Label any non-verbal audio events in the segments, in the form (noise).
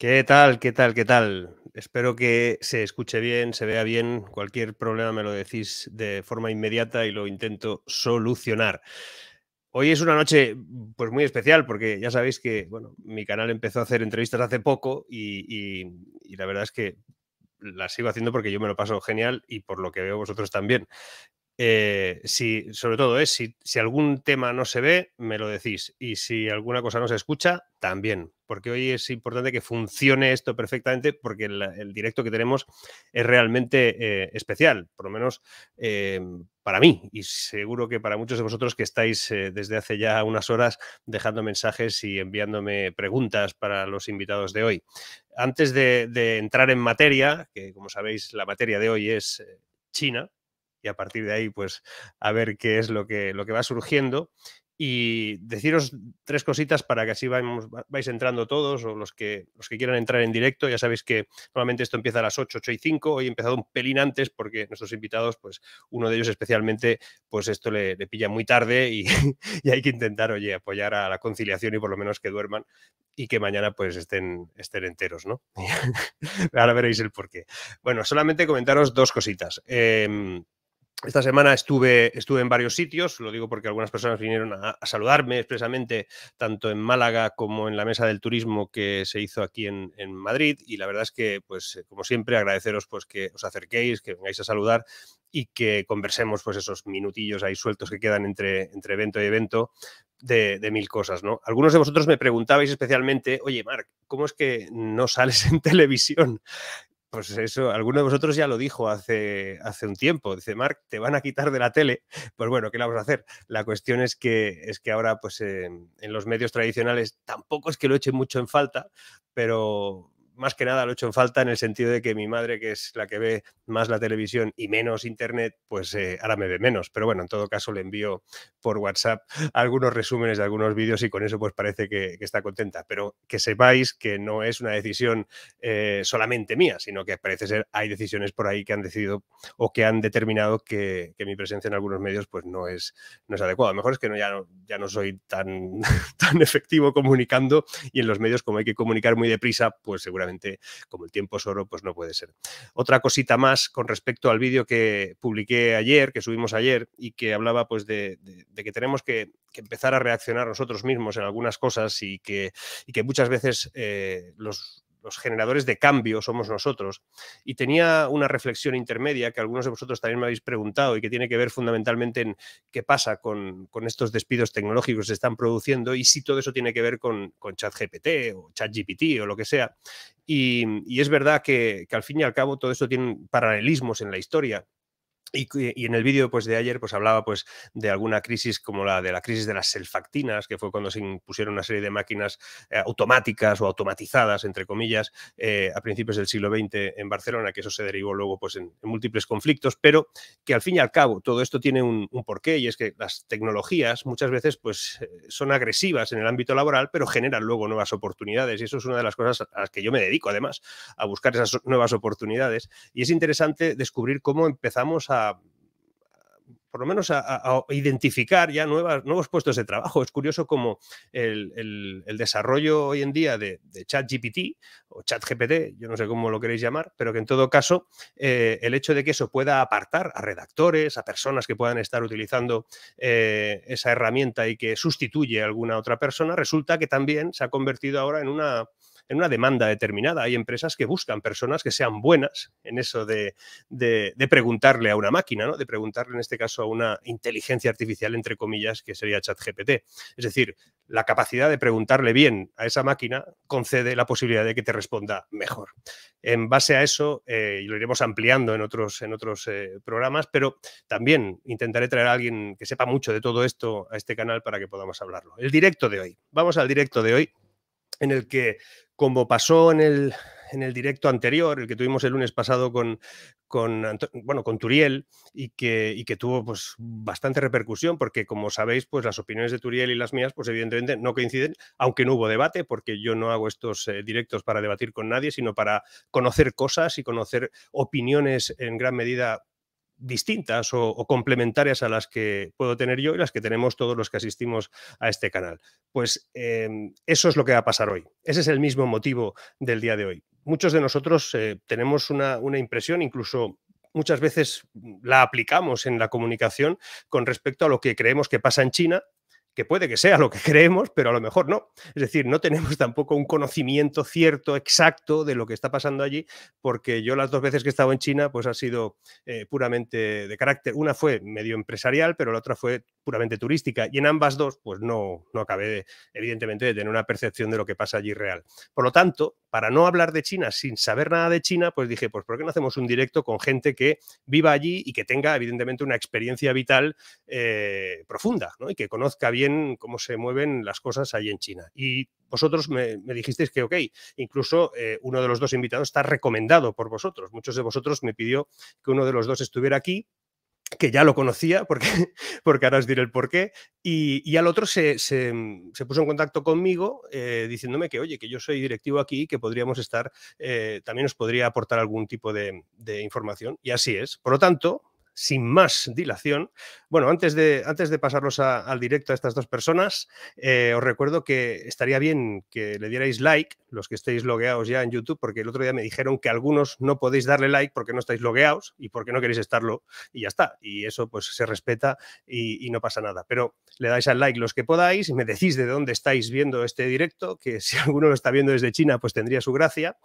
¿Qué tal? ¿Qué tal? ¿Qué tal? Espero que se escuche bien, se vea bien. Cualquier problema me lo decís de forma inmediata y lo intento solucionar. Hoy es una noche pues muy especial porque ya sabéis que bueno, mi canal empezó a hacer entrevistas hace poco y, y la verdad es que las sigo haciendo porque yo me lo paso genial y por lo que veo vosotros también. Eh, si, sobre todo es, eh, si, algún tema no se ve, me lo decís. Y si alguna cosa no se escucha, también. Porque hoy es importante que funcione esto perfectamente, porque el, directo que tenemos es realmente eh, especial, por lo menos para mí. Y seguro que para muchos de vosotros que estáis desde hace ya unas horas dejando mensajes y enviándome preguntas para los invitados de hoy. Antes de entrar en materia, que como sabéis, la materia de hoy es China y a partir de ahí, pues a ver qué es lo que, lo que va surgiendo. Y deciros tres cositas para que así vamos, vais entrando todos o los que, los que quieran entrar en directo. Ya sabéis que normalmente esto empieza a las 8, 8 y 5. Hoy he empezado un pelín antes porque nuestros invitados, pues uno de ellos especialmente, pues esto le, pilla muy tarde (laughs) y, hay que intentar, oye, apoyar a la conciliación y por lo menos que duerman y que mañana pues estén, estén enteros, ¿no? (laughs) Ahora veréis el porqué. Bueno, solamente comentaros dos cositas. Em, esta semana estuve, estuve en varios sitios, lo digo porque algunas personas vinieron a, saludarme expresamente, tanto en Málaga como en la mesa del turismo que se hizo aquí en, Madrid. Y la verdad es que, pues, eh, como siempre, agradeceros pues, que os acerquéis, que vengáis a saludar y que conversemos pues, esos minutillos ahí sueltos que quedan entre, entre evento y evento, de, mil cosas, ¿no? Algunos de vosotros me preguntabais especialmente, oye, Marc, ¿cómo es que no sales en televisión? pues eso, alguno de vosotros ya lo dijo hace, hace un tiempo. Dice, Marc, te van a quitar de la tele. (laughs) Pues bueno, ¿qué vamos a hacer? La cuestión es que, es que ahora, pues en los medios tradicionales tampoco es que lo echen mucho en falta, pero más que nada lo he hecho en falta en el sentido de que mi madre, que es la que ve más la televisión y menos internet, pues eh, ahora me ve menos. Pero bueno, en todo caso le envío por WhatsApp (laughs) algunos resúmenes de algunos vídeos y con eso pues parece que, está contenta. Pero que sepáis que no es una decisión eh, solamente mía, sino que parece ser hay decisiones por ahí que han decidido o que han determinado que, mi presencia en algunos medios pues no es, no es adecuada. mejor es que no, ya, no, ya no soy tan, (laughs) tan efectivo comunicando y en los medios como hay que comunicar muy deprisa, pues seguramente como el tiempo es oro, pues no puede ser. Otra cosita más con respecto al vídeo que publiqué ayer, que subimos ayer y que hablaba pues de, que tenemos que, empezar a reaccionar nosotros mismos en algunas cosas y que, y que muchas veces eh, los, generadores de cambio somos nosotros. Y tenía una reflexión intermedia que algunos de vosotros también me habéis preguntado y que tiene que ver fundamentalmente en qué pasa con, con estos despidos tecnológicos que se están produciendo y si todo eso tiene que ver con, con ChatGPT o ChatGPT o lo que sea. Y, es verdad que, que, al fin y al cabo todo eso tiene paralelismos en la historia. Y, en el vídeo pues, de ayer pues, hablaba pues, de alguna crisis como la de la crisis de las selfactinas, que fue cuando se impusieron una serie de máquinas eh, automáticas o automatizadas, entre comillas, eh, a principios del siglo XX en Barcelona, que eso se derivó luego pues, en, múltiples conflictos, pero que al fin y al cabo todo esto tiene un, porqué y es que las tecnologías muchas veces pues, eh, son agresivas en el ámbito laboral, pero generan luego nuevas oportunidades y eso es una de las cosas a las que yo me dedico además, a buscar esas nuevas oportunidades. Y es interesante descubrir cómo empezamos a por lo menos a, identificar ya nuevos puestos de trabajo. Es curioso como el, desarrollo hoy en día de, ChatGPT o ChatGPT, yo no sé cómo lo queréis llamar, pero que en todo caso eh, el hecho de que eso pueda apartar a redactores, a personas que puedan estar utilizando eh, esa herramienta y que sustituye a alguna otra persona, resulta que también se ha convertido ahora en una en una demanda determinada. Hay empresas que buscan personas que sean buenas en eso de, preguntarle a una máquina, ¿no? de preguntarle en este caso a una inteligencia artificial, entre comillas, que sería ChatGPT. Es decir, la capacidad de preguntarle bien a esa máquina concede la posibilidad de que te responda mejor. En base a eso, eh, y lo iremos ampliando en otros, en otros eh, programas, pero también intentaré traer a alguien que sepa mucho de todo esto a este canal para que podamos hablarlo. El directo de hoy. Vamos al directo de hoy en el que como pasó en el, directo anterior, el que tuvimos el lunes pasado con, con, bueno, con Turiel y que, que tuvo pues, bastante repercusión, porque como sabéis, pues las opiniones de Turiel y las mías, pues evidentemente no coinciden, aunque no hubo debate, porque yo no hago estos eh, directos para debatir con nadie, sino para conocer cosas y conocer opiniones en gran medida distintas o, complementarias a las que puedo tener yo y las que tenemos todos los que asistimos a este canal. Pues em, eso es lo que va a pasar hoy. Ese es el mismo motivo del día de hoy. Muchos de nosotros eh, tenemos una, una impresión, incluso muchas veces la aplicamos en la comunicación con respecto a lo que creemos que pasa en China que puede que sea lo que (laughs) creemos, pero a lo mejor no. Es decir, no tenemos tampoco un conocimiento cierto, exacto de lo que está pasando allí, porque yo las dos veces que he estado en China, pues ha sido eh, puramente de carácter, una fue medio empresarial, pero la otra fue puramente turística. Y en ambas dos, pues no, no acabé, evidentemente, de tener una percepción de lo que pasa allí real. Por lo tanto, para no hablar de China sin saber nada de China, pues dije, pues ¿por qué no hacemos un directo con gente que viva allí y que tenga, evidentemente, una experiencia vital eh, profunda y que conozca bien cómo se mueven las cosas allí en China? Y vosotros me, dijisteis que, ok, incluso eh, uno de los dos invitados está recomendado por vosotros. Muchos de vosotros me pidió que uno de los dos estuviera aquí que ya lo conocía, porque, (laughs) porque ahora os diré el porqué, y, y al otro se, se, mm, puso en contacto conmigo eh, diciéndome que, oye, que yo soy directivo aquí, que podríamos estar, eh, también os podría aportar algún tipo de, de información, y así es. Por lo tanto, sin más dilación. Bueno, antes de, antes de pasarlos al directo a estas dos personas, eh, os recuerdo que estaría bien que le dierais like, los que estéis logueados ya en YouTube, porque el otro día me dijeron que algunos no podéis darle like porque no estáis logueados y porque no queréis estarlo y ya está. Y eso pues se respeta y, y no pasa nada. Pero le dais al like los que podáis y me decís de dónde estáis viendo este directo, que si (laughs) alguno lo está viendo desde China, pues tendría su gracia.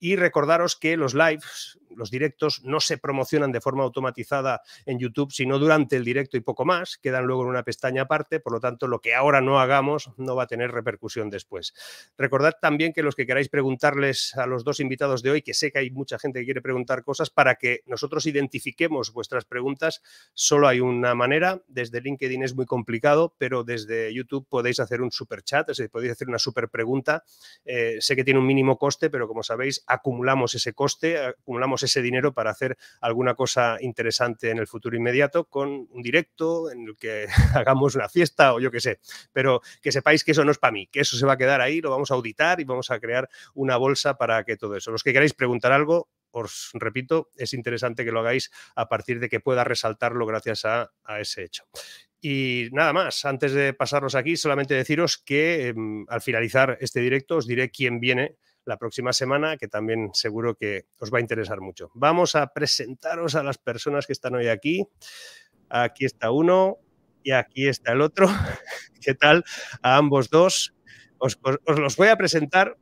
Y recordaros que los lives, los directos, no se promocionan de forma automatizada en YouTube, sino durante el directo y poco más. Quedan luego en una pestaña aparte, por lo tanto, lo que ahora no hagamos no va a tener repercusión después. Recordad también que los que queráis preguntarles a los dos invitados de hoy, que sé que hay mucha gente que quiere preguntar cosas, para que nosotros identifiquemos vuestras preguntas, solo hay una manera. Desde LinkedIn es muy complicado, pero desde YouTube podéis hacer un super chat, es podéis hacer una super pregunta. Eh, sé que tiene un mínimo coste, pero como sabéis, acumulamos ese coste, acumulamos ese dinero para hacer alguna cosa interesante este, en el futuro inmediato, con un directo en el que (laughs) hagamos una fiesta o yo qué sé. Pero que sepáis que eso no es para mí, que eso se va a quedar ahí, lo vamos a auditar y vamos a crear una bolsa para que todo eso. Los que queráis preguntar algo, os repito, es interesante que lo hagáis a partir de que pueda resaltarlo gracias a, ese hecho. Y nada más, antes de pasarnos aquí, solamente deciros que em, al finalizar este directo os diré quién viene la próxima semana, que también seguro que os va a interesar mucho. Vamos a presentaros a las personas que están hoy aquí. Aquí está uno y aquí está el otro. (laughs) ¿Qué tal? A ambos dos. Os, los voy a presentar,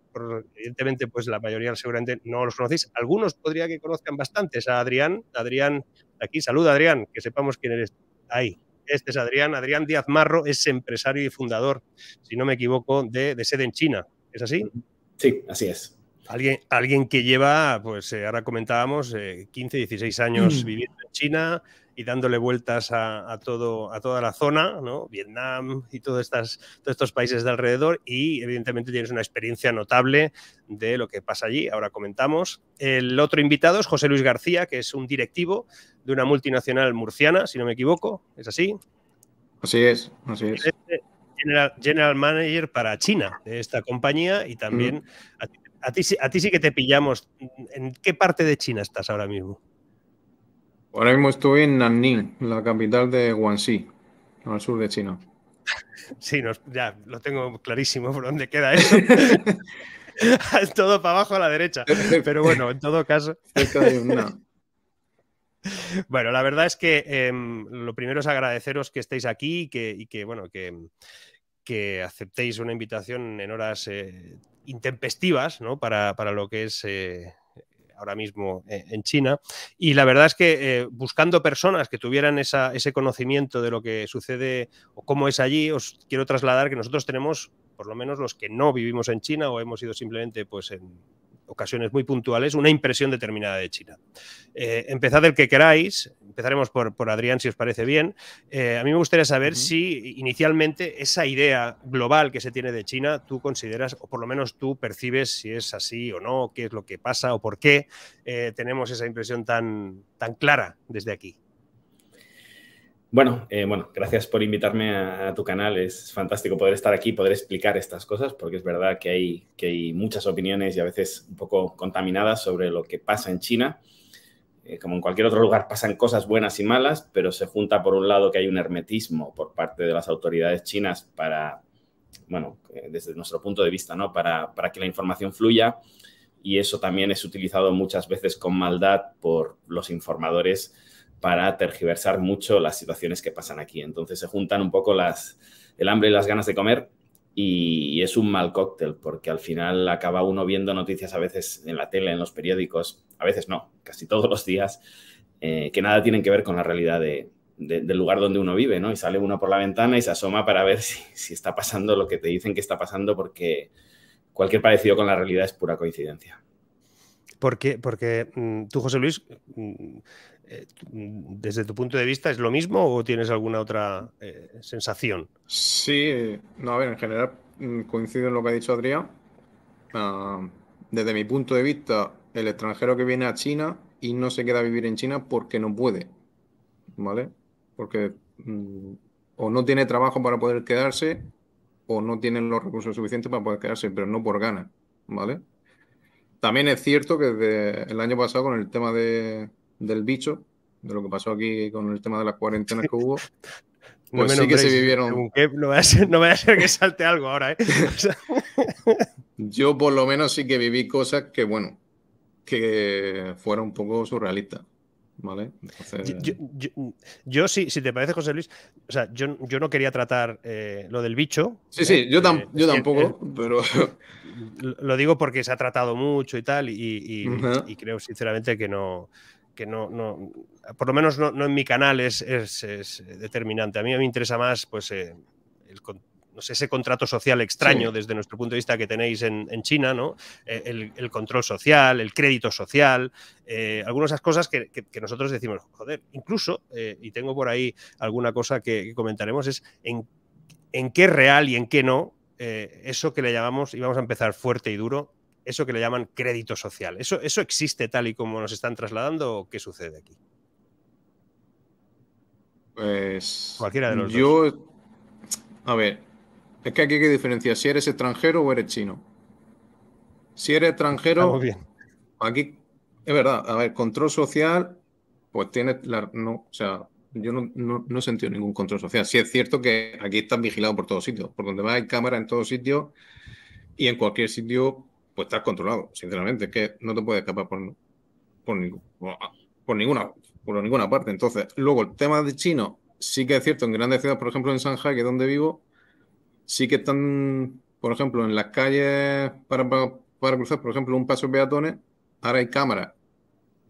evidentemente, pues la mayoría seguramente no los conocéis. Algunos podría que conozcan bastantes. A Adrián, Adrián, aquí, saluda Adrián, que sepamos quién eres. Ahí, este es Adrián. Adrián Díaz Marro es empresario y fundador, si no me equivoco, de, de sede en China. ¿Es así? Sí, así es. Alguien, alguien que lleva, pues eh, ahora comentábamos, 15, eh, 16 años mm. viviendo en China y dándole vueltas a, todo, a toda la zona, ¿no? Vietnam y todos estos países de alrededor y evidentemente tienes una experiencia notable de lo que pasa allí, ahora comentamos. El otro invitado es José Luis García, que es un directivo de una multinacional murciana, si no me equivoco, ¿es así? Así es, así es. Este, general, manager para China de esta compañía y también mm. a, ti, sí que te pillamos. ¿En qué parte de China estás ahora mismo? Ahora mismo estoy en Nanning, la capital de Guangxi, al sur de China. (laughs) Sí, ya lo tengo clarísimo por dónde queda eso. (laughs) (laughs) todo para abajo a la derecha. Pero bueno, en todo caso. (laughs) Bueno, la verdad es que em, lo primero es agradeceros que estéis aquí y que, bueno, que, aceptéis una invitación en horas eh, intempestivas, Para, lo que es. Eh, ahora mismo eh, en China. Y la verdad es que buscando personas que tuvieran ese conocimiento de lo que sucede o cómo es allí, os quiero trasladar que nosotros tenemos, por lo menos los que no vivimos en China o hemos ido simplemente pues, en, ocasiones muy puntuales, una impresión determinada de China. Eh, empezad el que queráis, empezaremos por, por Adrián, si os parece bien. Eh, a mí me gustaría saber si inicialmente esa idea global que se tiene de China, tú consideras, o por lo menos tú percibes si es así o no, qué es lo que pasa o por qué eh, tenemos esa impresión tan, tan clara desde aquí. Eh, bueno, gracias por invitarme a, tu canal. Es fantástico poder estar aquí, poder explicar estas cosas, porque es verdad que hay, que hay muchas opiniones y a veces un poco contaminadas sobre lo que pasa en China. Eh, como en cualquier otro lugar pasan cosas buenas y malas, pero se junta por un lado que hay un hermetismo por parte de las autoridades chinas para, bueno, eh, desde nuestro punto de vista, ¿no? Para, para que la información fluya y eso también es utilizado muchas veces con maldad por los informadores para tergiversar mucho las situaciones que pasan aquí. Entonces se juntan un poco las, el hambre y las ganas de comer y, es un mal cóctel porque al final acaba uno viendo noticias a veces en la tele, en los periódicos, a veces no, casi todos los días, eh, que nada tienen que ver con la realidad del lugar donde uno vive, ¿no? Y sale uno por la ventana y se asoma para ver (laughs) si, si está pasando lo que te dicen que está pasando porque cualquier parecido con la realidad es pura coincidencia. Porque, porque mm, tú, José Luis, mm, eh, mm, desde tu punto de vista, ¿es lo mismo o tienes alguna otra eh, sensación? Sí, no, a ver, en general mm, coincido en lo que ha dicho Adrián. Ah, desde mi punto de vista, el extranjero que viene a China y no se queda a vivir en China porque no puede, ¿vale? Porque mm, o no tiene trabajo para poder quedarse o no tiene los recursos suficientes para poder quedarse, pero no por ganas, ¿vale? También es cierto que el año pasado con el tema de, del bicho, de lo que pasó aquí con el tema de las cuarentenas que hubo. Pues sí que se vivieron. No voy, a ser, que salte algo ahora, ¿eh? (laughs) Yo por lo menos sí que viví cosas que, bueno, que fueron un poco surrealistas. ¿Vale? Yo, yo, sí, si, te parece, José Luis, o sea, yo, no quería tratar eh, lo del bicho. Sí, sí, eh, yo, eh, tampoco, pero. (laughs) Lo digo porque se ha tratado mucho y tal, y creo sinceramente que no que no, no, por lo menos no, en mi canal es, determinante. A mí me interesa más pues, eh, ese contrato social extraño desde nuestro punto de vista que tenéis en, China, ¿no? Eh, el, control social, el crédito social, eh, algunas de esas cosas que, nosotros decimos, joder, incluso, y tengo por ahí alguna cosa que, comentaremos, es en, en, qué real y en qué no. eso que le llamamos, y vamos a empezar fuerte y duro, eso que le llaman crédito social. ¿Eso, ¿Eso existe tal y como nos están trasladando o qué sucede aquí? Pues. Cualquiera de los yo, A ver, es que aquí hay que diferenciar si eres extranjero o eres chino. Si eres extranjero. Bien. Aquí, es verdad, a ver, control social, pues tienes No, o sea, yo no, he sentido ningún control social. Si es cierto que aquí están vigilados por todos sitios. Por donde va hay cámaras en todos sitios y en cualquier sitio pues estás controlado, sinceramente. Es que no te puedes escapar por, por, ninguna, por ninguna parte. Entonces, luego el tema de chino, sí que es cierto, en grandes ciudades, por ejemplo en Shanghai, que es donde vivo, sí que están, por ejemplo, en las calles para, cruzar, por ejemplo, un paso de peatones, ahora hay cámaras.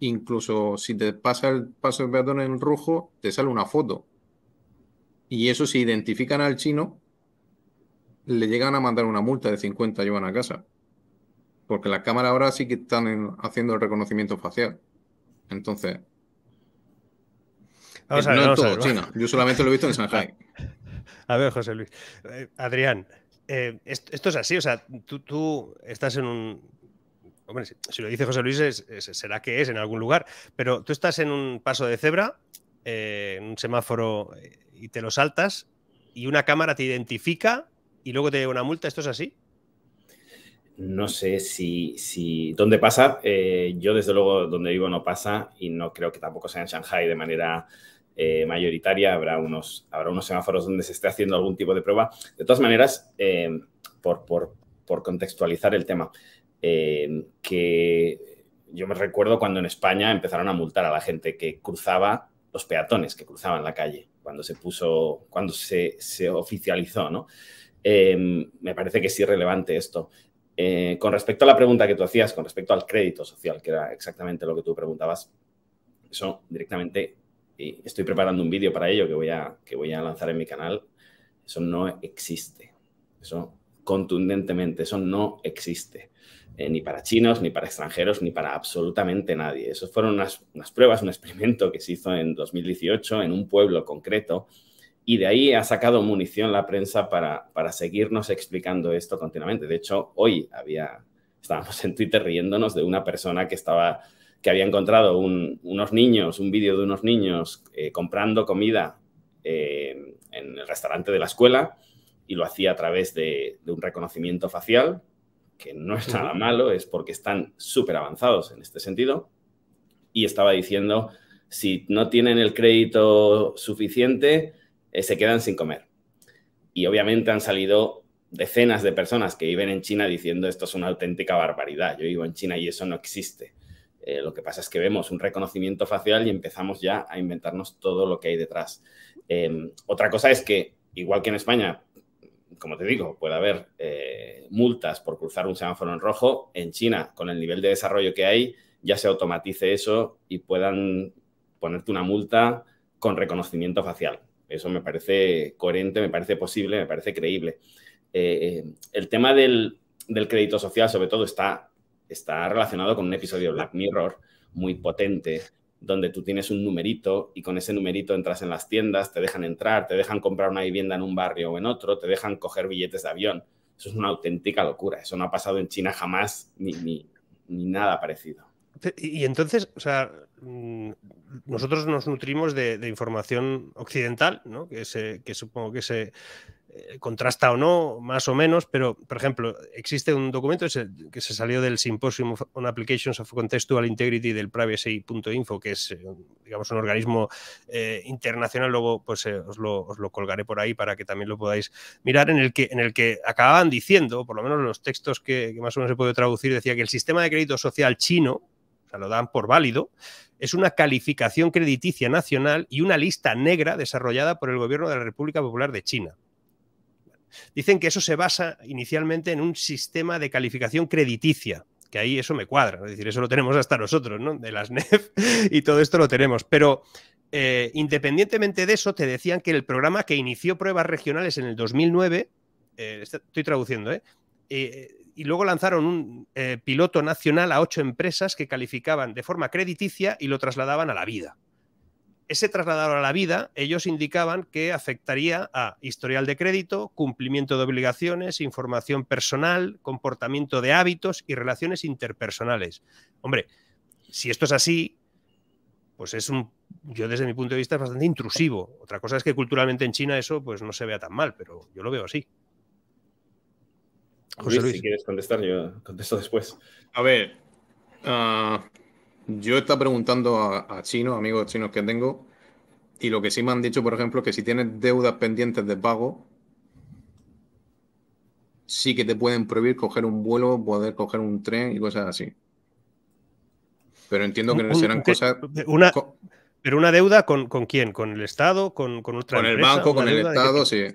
Incluso si te pasa el paso de peatones en rojo, te sale una foto. Y eso, si identifican al chino, le llegan a mandar una multa de 50 van a casa. Porque las cámaras ahora sí que están haciendo el reconocimiento facial. Entonces. Eh, no es, todo China. Yo solamente lo he visto en Shanghai. (laughs) A ver, José Luis. Eh, Adrián, eh, esto, es así. O sea, tú, tú estás en un. Hombre, si, lo dice José Luis, será que es en algún lugar. Pero tú estás en un paso de cebra, en un semáforo, y te lo saltas, y una cámara te identifica y luego te lleva una multa. ¿Esto es así? no sé si, si dónde pasa. Eh, yo, desde luego, donde vivo no pasa y no creo que tampoco sea en Shanghai de manera eh, mayoritaria. Habrá unos, habrá unos semáforos donde se esté haciendo algún tipo de prueba. De todas maneras, eh, por, contextualizar el tema, que yo me recuerdo cuando en España empezaron a multar a la gente que cruzaba los peatones que cruzaban la calle cuando se puso, cuando se, oficializó, ¿no? me parece que es irrelevante esto. Eh, con respecto a la pregunta que tú hacías, con respecto al crédito social, que era exactamente lo que tú preguntabas, eso directamente y estoy preparando un vídeo para ello que voy, a, que voy a lanzar en mi canal. Eso no existe. Eso contundentemente, eso no existe. Eh, ni para chinos, ni para extranjeros, ni para absolutamente nadie. Esas fueron unas, pruebas, un experimento que se hizo en 2018 en un pueblo concreto y de ahí ha sacado munición la prensa para, seguirnos explicando esto continuamente. De hecho, hoy había, estábamos en Twitter riéndonos de una persona que estaba que había encontrado un, unos niños, un vídeo de unos niños eh, comprando comida eh, en el restaurante de la escuela y lo hacía a través de, de un reconocimiento facial, que no es nada malo, es porque están súper avanzados en este sentido. Y estaba diciendo, si no tienen el crédito suficiente, eh, se quedan sin comer. Y obviamente han salido decenas de personas que viven en China diciendo esto es una auténtica barbaridad, yo vivo en China y eso no existe. Eh, lo que pasa es que vemos un reconocimiento facial y empezamos ya a inventarnos todo lo que hay detrás. Em, otra cosa es que, igual que en España, como te digo, puede haber eh, multas por cruzar un semáforo en rojo, en China, con el nivel de desarrollo que hay, ya se automatice eso y puedan ponerte una multa con reconocimiento facial. Eso me parece coherente, me parece posible, me parece creíble. Eh, eh, el tema del, crédito social, sobre todo, está, está relacionado con un episodio de Black Mirror muy potente, donde tú tienes un numerito y con ese numerito entras en las tiendas, te dejan entrar, te dejan comprar una vivienda en un barrio o en otro, te dejan coger billetes de avión. Eso es una auténtica locura. Eso no ha pasado en China jamás, ni, ni, ni nada parecido. Y entonces, o sea, mm, nosotros nos nutrimos de, información occidental, que, supongo que se eh, contrasta o no, más o menos, pero, por ejemplo, existe un documento que se, salió del Symposium on Applications of Contextual Integrity del Privacy.info, que es, eh, digamos, un organismo eh, internacional, luego pues os lo, colgaré por ahí para que también lo podáis mirar, en el que, en el que acababan diciendo, por lo menos los textos que, más o menos se puede traducir, decía que el sistema de crédito social chino, o sea, lo dan por válido, es una calificación crediticia nacional y una lista negra desarrollada por el gobierno de la República Popular de China. Dicen que eso se basa inicialmente en un sistema de calificación crediticia, que ahí eso me cuadra, es decir, eso lo tenemos hasta nosotros, ¿no? De las (laughs) NEF y todo esto lo tenemos, pero eh, independientemente de eso, te decían que el programa que inició pruebas regionales en el 2009, eh, estoy traduciendo, ¿eh? eh y luego lanzaron un eh, piloto nacional a ocho empresas que calificaban de forma crediticia y lo trasladaban a la vida. Ese trasladado a la vida, ellos indicaban que afectaría a historial de crédito, cumplimiento de obligaciones, información personal, comportamiento de hábitos y relaciones interpersonales. Hombre, si esto es así, pues es un, yo desde mi punto de vista es bastante intrusivo. Otra cosa es que culturalmente en China eso pues no se vea tan mal, pero yo lo veo así. José Luis, si quieres contestar, yo contesto después. A ver, ah, yo estaba preguntando a, chinos, amigos chinos que tengo, y lo que sí me han dicho, por ejemplo, que si tienes deudas pendientes de pago, sí que te pueden prohibir coger un vuelo, poder coger un tren y cosas así. Pero entiendo que no serán cosas. Una, pero una deuda con, quién? ¿Con el Estado? ¿Con, con otra Con el banco, con el Estado, sí.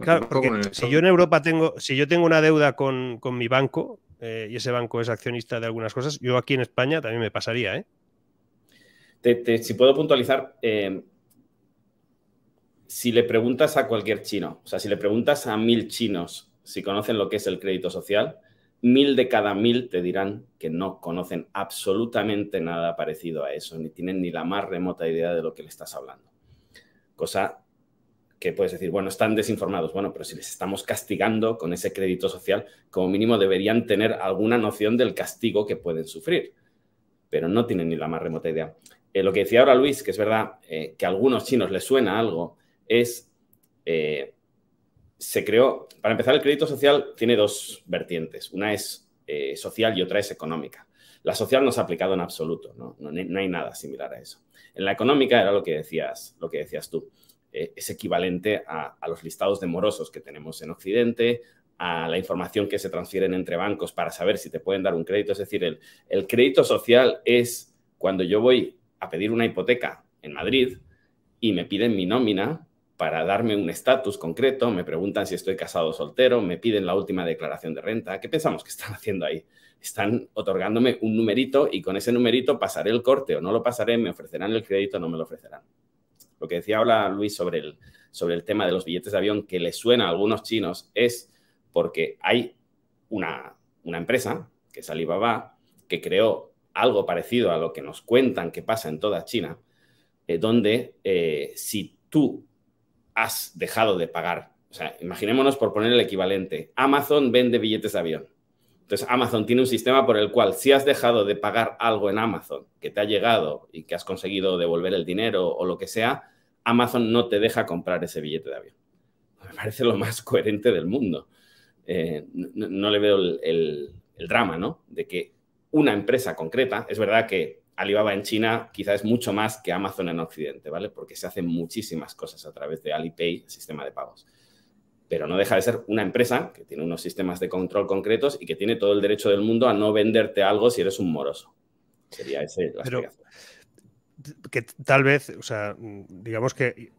Claro, porque si yo en Europa tengo, si yo tengo una deuda con, mi banco eh, y ese banco es accionista de algunas cosas, yo aquí en España también me pasaría, ¿eh? si puedo puntualizar, eh, si le preguntas a cualquier chino, o sea, si le preguntas a mil chinos si conocen lo que es el crédito social, mil de cada mil te dirán que no conocen absolutamente nada parecido a eso, ni tienen ni la más remota idea de lo que le estás hablando. Cosa que puedes decir, bueno, están desinformados, bueno, pero si les estamos castigando con ese crédito social, como mínimo deberían tener alguna noción del castigo que pueden sufrir, pero no tienen ni la más remota idea. Eh, lo que decía ahora Luis, que es verdad eh, que a algunos chinos les suena algo, es, eh, se creó, para empezar, el crédito social tiene dos vertientes, una es social y otra es económica. La social no se ha aplicado en absoluto, ¿no? no hay nada similar a eso. En la económica era lo que decías, lo que decías tú eh, es equivalente a, los listados de morosos que tenemos en Occidente, a la información que se transfieren entre bancos para saber si te pueden dar un crédito. Es decir, el, el crédito social es cuando yo voy a pedir una hipoteca en Madrid y me piden mi nómina para darme un estatus concreto, me preguntan si estoy casado o soltero, me piden la última declaración de renta. ¿Qué pensamos que están (laughs) haciendo ahí? Están otorgándome un numerito y con ese numerito pasaré el corte o no lo pasaré, me ofrecerán el crédito o no me lo ofrecerán. Lo que decía ahora Luis sobre el, sobre el tema de los billetes de avión que le suena a algunos chinos es porque hay una, empresa, que es Alibaba, que creó algo parecido a lo que nos cuentan que pasa en toda China, eh, donde eh, si tú has dejado de pagar, o sea, imaginémonos por poner el equivalente, Amazon vende billetes de avión entonces Amazon tiene un sistema por el cual si has dejado de pagar algo en Amazon que te ha llegado y que has conseguido devolver el dinero o lo que sea, Amazon no te deja comprar ese billete de avión. (laughs) Me parece lo más coherente del mundo. Eh, no, le veo el, drama, ¿no? De que una empresa concreta, es verdad que Alibaba en China quizás es mucho más que Amazon en Occidente, ¿vale? Porque se hacen muchísimas cosas a través de Alipay, sistema de pagos pero no deja de ser una empresa que tiene unos sistemas de control concretos y que tiene todo el derecho del mundo a no venderte algo si eres un moroso. Sería ese la pero, Que tal vez, o sea, digamos que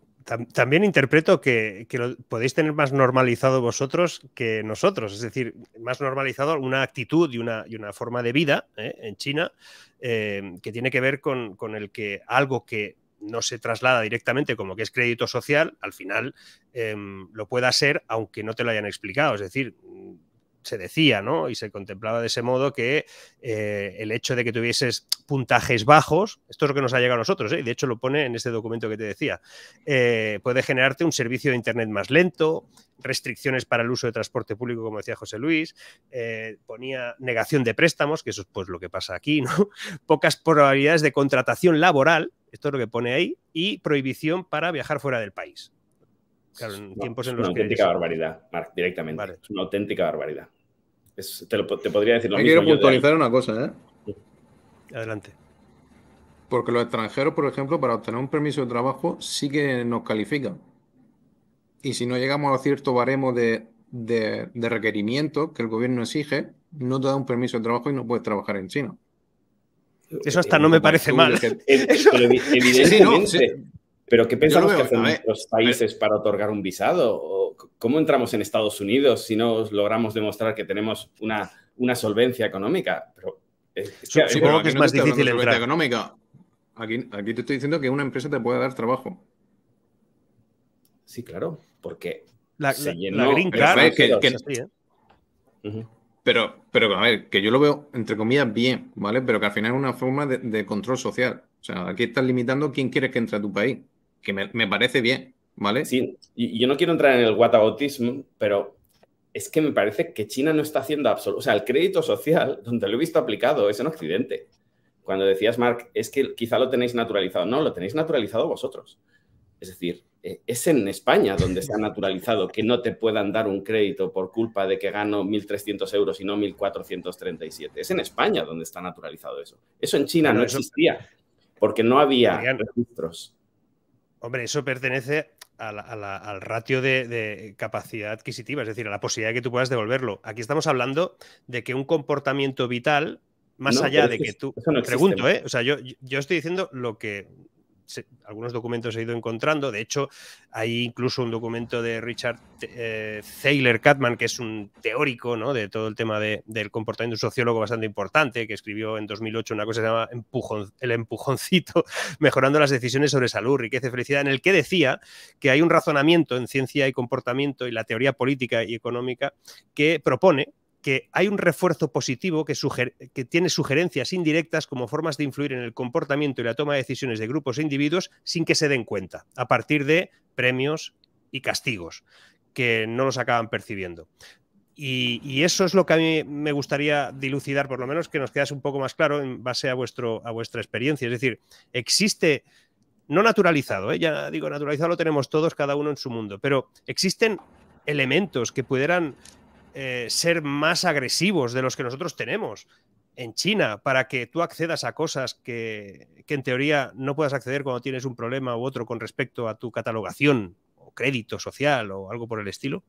también interpreto que, podéis tener más normalizado vosotros que nosotros, es decir, más normalizado una actitud y una, y una forma de vida ¿eh? en China eh, que tiene que ver con, con el que algo que no se traslada directamente como que es crédito social, al final em, lo pueda ser aunque no te lo hayan explicado. Es decir, mm, se decía, ¿no? Y se contemplaba de ese modo que eh, el hecho de que tuvieses puntajes bajos, esto es lo que nos ha llegado a nosotros, ¿eh? de hecho lo pone en este documento que te decía, eh, puede generarte un servicio de Internet más lento, restricciones para el uso de transporte público, como decía José Luis, eh, ponía negación de préstamos, que eso es pues lo que pasa aquí, ¿no? (laughs) Pocas probabilidades de contratación laboral, esto es lo que pone ahí. Y prohibición para viajar fuera del país. Claro, en tiempos en los que. Es una auténtica barbaridad, directamente. Es una auténtica barbaridad. te, podría decir lo mismo. Quiero puntualizar una cosa, ¿eh? Adelante. Porque los extranjeros, por ejemplo, para obtener un permiso de trabajo, sí que nos califican. Y si no llegamos a cierto baremo de, requerimiento de que el gobierno exige, no te da un permiso de trabajo y no puedes trabajar en China. Eso hasta eh, no me parece mal. evidentemente. Pero ¿qué pensamos que hacen los países para otorgar un visado? ¿Cómo entramos en Estados Unidos si no logramos demostrar que tenemos una, una solvencia económica? Pero, eh, es que, es más difícil entrar. Económica. Aquí, te estoy diciendo que una empresa te puede dar trabajo. Sí, claro, porque la, se green pero, pero a ver, que yo lo veo, entre comillas, bien, ¿vale? Pero que al final es una forma de, control social. O sea, aquí estás limitando quién quieres que entre a tu país, que me, parece bien, ¿vale? Sí, y yo no quiero entrar en el guatagotismo, pero es que me parece que China no está haciendo absoluto. O sea, el crédito social, (laughs) donde lo he visto aplicado, es en Occidente. Cuando decías, Mark, es que quizá lo tenéis naturalizado. No, lo tenéis naturalizado vosotros. Es decir, eh, es en España donde se ha naturalizado que no te puedan dar un crédito por culpa de que gano 1.300 euros y no 1.437. Es en España donde está naturalizado eso. Eso en China no existía porque no había registros. Hombre, eso pertenece al ratio de, capacidad adquisitiva, es decir, a la posibilidad de que tú puedas devolverlo. Aquí estamos hablando de que un comportamiento vital, más allá de que, tú... No pregunto, ¿eh? O sea, yo estoy diciendo lo que algunos documentos he ido encontrando. De hecho, hay incluso un documento de Richard eh, Thaler Catman, que es un teórico de todo el tema del comportamiento, un sociólogo bastante importante, que escribió en 2008 una cosa que se llama El empujoncito, (laughs) mejorando las decisiones sobre salud, riqueza y felicidad, en el que decía que hay un razonamiento en ciencia y comportamiento y la teoría política y económica que propone que hay un refuerzo positivo que, tiene sugerencias indirectas como formas de influir en el comportamiento y la toma de decisiones de grupos e individuos sin que se den cuenta, a partir de premios y castigos que no los acaban percibiendo. Y, eso es lo que a mí me gustaría dilucidar, por lo menos que nos quedase un poco más claro en base a, vuestro, a vuestra experiencia. Es decir, existe, no naturalizado, ¿eh? ya digo, naturalizado lo tenemos todos, cada uno en su mundo, pero existen elementos que pudieran eh, ser más agresivos de los que nosotros tenemos en China para que tú accedas a cosas que, en teoría no puedas acceder cuando tienes un problema u otro con respecto a tu catalogación o crédito social o algo por el estilo?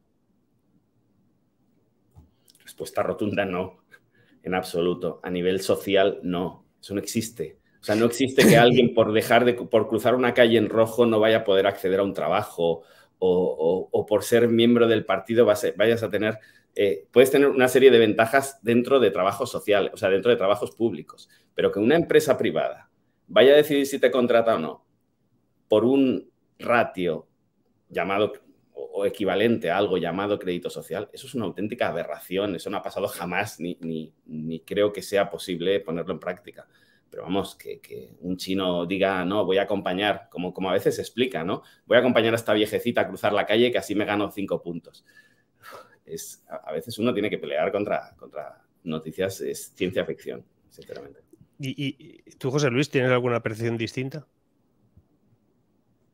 Respuesta rotunda, no, en absoluto. A nivel social, no, eso no existe. O sea, no existe que (laughs) alguien por dejar de, por cruzar una calle en rojo no vaya a poder acceder a un trabajo o, o por ser miembro del partido vayas a tener eh, puedes tener una serie de ventajas dentro de trabajos sociales, o sea, dentro de trabajos públicos, pero que una empresa privada vaya a decidir si te contrata o no por un ratio llamado o equivalente a algo llamado crédito social, eso es una auténtica aberración, eso no ha pasado jamás, ni, creo que sea posible ponerlo en práctica. Pero vamos, que, un chino diga, ah, no, voy a acompañar, como, a veces se explica, ¿no? Voy a acompañar a esta viejecita a cruzar la calle que así me gano cinco puntos a veces uno tiene que pelear contra, contra noticias, es ciencia ficción, sinceramente. ¿Y, tú, José Luis, tienes alguna percepción distinta?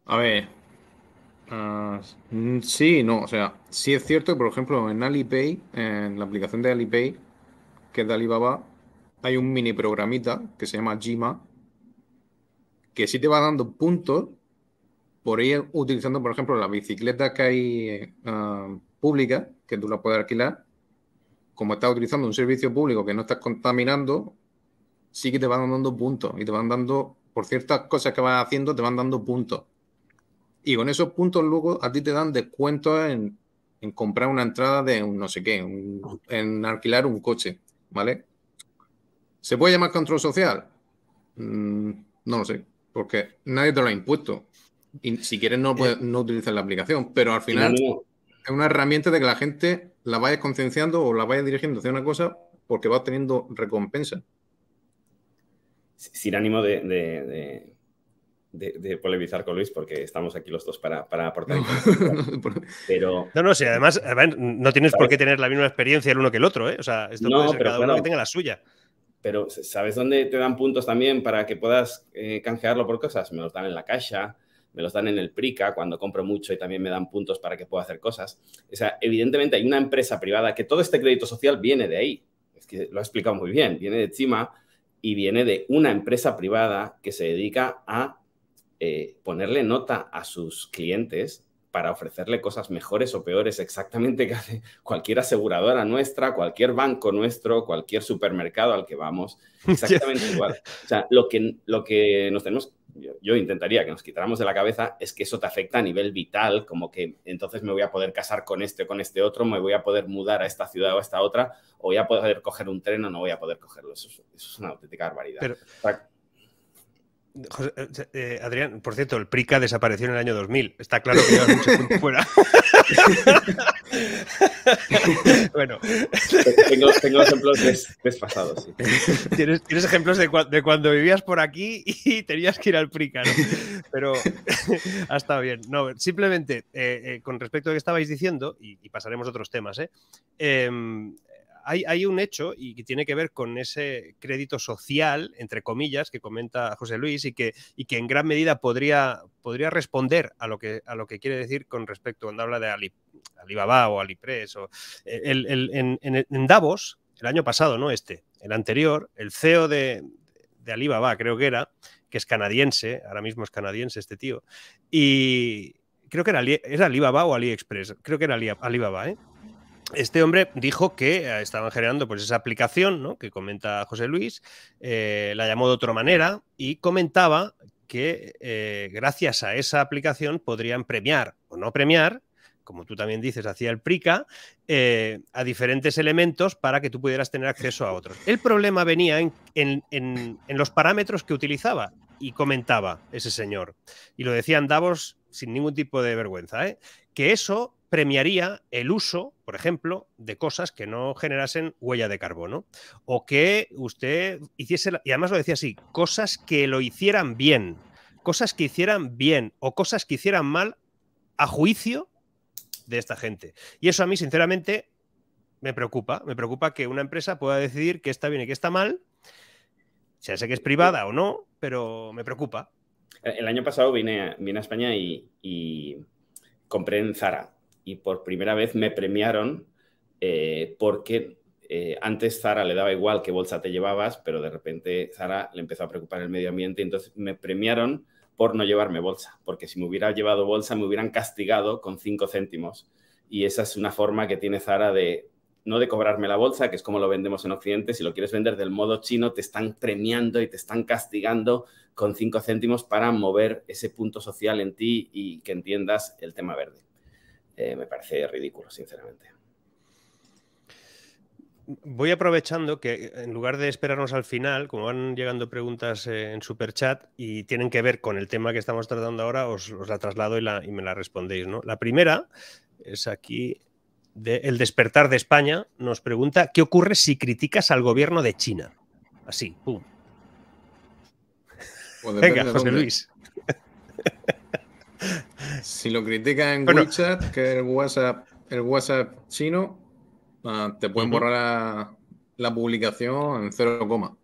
A ver. Ah, sí, no, o sea, sí es cierto que, por ejemplo, en Alipay, en la aplicación de Alipay, que es de Alibaba, hay un mini programita que se llama Jima, que sí te va dando puntos por ir utilizando, por ejemplo, la bicicleta que hay eh, pública, que tú la puedes alquilar, como estás utilizando un servicio público que no estás contaminando, sí que te van dando puntos y te van dando, por ciertas cosas que vas haciendo, te van dando puntos. Y con esos puntos luego a ti te dan descuentos en, comprar una entrada de no sé qué, en alquilar un coche, ¿vale? ¿Se puede llamar control social? Mm, no lo sé, porque nadie te lo ha impuesto. Y si quieres no, puedes, no utilizas la aplicación, pero al final es una herramienta de que la gente la vaya concienciando o la vaya dirigiendo hacia una cosa porque va obteniendo recompensa. Sin ánimo de, de, polemizar con Luis, porque estamos aquí los dos para, aportar. No. (laughs) Pero, no, no, si además, no tienes por qué tener la misma experiencia el uno que el otro, ¿eh? O sea, esto puede ser cada uno que tenga la suya. Pero, ¿sabes dónde te dan puntos también para que puedas eh, canjearlo por cosas? Me los dan en la caja, me los dan en el Prica cuando compro mucho y también me dan puntos para que pueda hacer cosas. O sea, evidentemente hay una empresa privada que todo este crédito social viene de ahí. Es que lo ha explicado muy bien, viene de Chima y viene de una empresa privada que se dedica a eh, ponerle nota a sus clientes para ofrecerle cosas mejores o peores exactamente que hace cualquier aseguradora nuestra, cualquier banco nuestro, cualquier supermercado al que vamos, (laughs) exactamente igual. O sea, lo que, lo que nos tenemos yo, intentaría que nos quitáramos de la cabeza es que eso te afecta a nivel vital, como que entonces me voy a poder casar con este o con este otro, me voy a poder mudar a esta ciudad o a esta otra, o voy a poder coger un tren o no voy a poder cogerlo. Eso, es una auténtica barbaridad. Eh, eh, Adrián, por cierto, el PRICA desapareció en el año 2000. Está claro que mucho fuera. (laughs) (laughs) bueno. Tengo, tengo ejemplos desfasados. ¿Tienes, ejemplos de, cuando vivías por aquí y tenías que ir al pricar, Pero (laughs) ha estado bien. No, simplemente, eh, eh, con respecto a lo que estabais diciendo, y, y pasaremos a otros temas, ¿eh? Em, hay, un hecho y que tiene que ver con ese crédito social, entre comillas, que comenta José Luis y que, y que en gran medida podría, podría responder a lo, que, a lo que quiere decir con respecto cuando habla de Alibaba o Alipress. O, eh, en, Davos, el año pasado, no este, el anterior, el CEO de, de Alibaba, creo que era, que es canadiense, ahora mismo es canadiense este tío, y creo que era, Alibaba o AliExpress, creo que era Alibaba, ¿eh? este hombre dijo que eh, estaban generando pues esa aplicación ¿no? que comenta José Luis, eh, la llamó de otra manera y comentaba que eh, gracias a esa aplicación podrían premiar o no premiar, como tú también dices, hacía el PRICA, a diferentes elementos para que tú pudieras tener acceso a otros. El problema venía en, en los parámetros que utilizaba y comentaba ese señor. Y lo decían Davos sin ningún tipo de vergüenza, que eso premiaría el uso, por ejemplo, de cosas que no generasen huella de carbono o que usted hiciese, y además lo decía así, cosas que lo hicieran bien, cosas que hicieran bien o cosas que hicieran mal a juicio de esta gente. Y eso a mí, sinceramente, me preocupa. Me preocupa que una empresa pueda decidir que está bien y que está mal, ya sé que es privada o no, pero me preocupa. El año pasado vine a, España y, y compré en Zara y por primera vez me premiaron eh, porque eh, antes Zara le daba igual qué bolsa te llevabas, pero de repente Zara le empezó a preocupar el medio ambiente, entonces me premiaron por no llevarme bolsa, porque si me hubiera llevado bolsa me hubieran castigado con cinco céntimos. Y esa es una forma que tiene Zara de no de cobrarme la bolsa, que es como lo vendemos en Occidente, si lo quieres vender del modo chino, te están premiando y te están castigando con cinco céntimos para mover ese punto social en ti y que entiendas el tema verde. Eh, me parece ridículo, sinceramente. Voy aprovechando que en lugar de esperarnos al final, como van llegando preguntas eh, en Superchat y tienen que ver con el tema que estamos tratando ahora, os, la traslado y, me la respondéis. ¿no? La primera es aquí, El despertar de España nos pregunta, ¿qué ocurre si criticas al gobierno de China? Así, pum. Pues Venga, José Luis. (laughs) Si lo critican en WhatsApp, que es el WhatsApp, el WhatsApp chino, ah, te pueden borrar la, publicación en cero coma.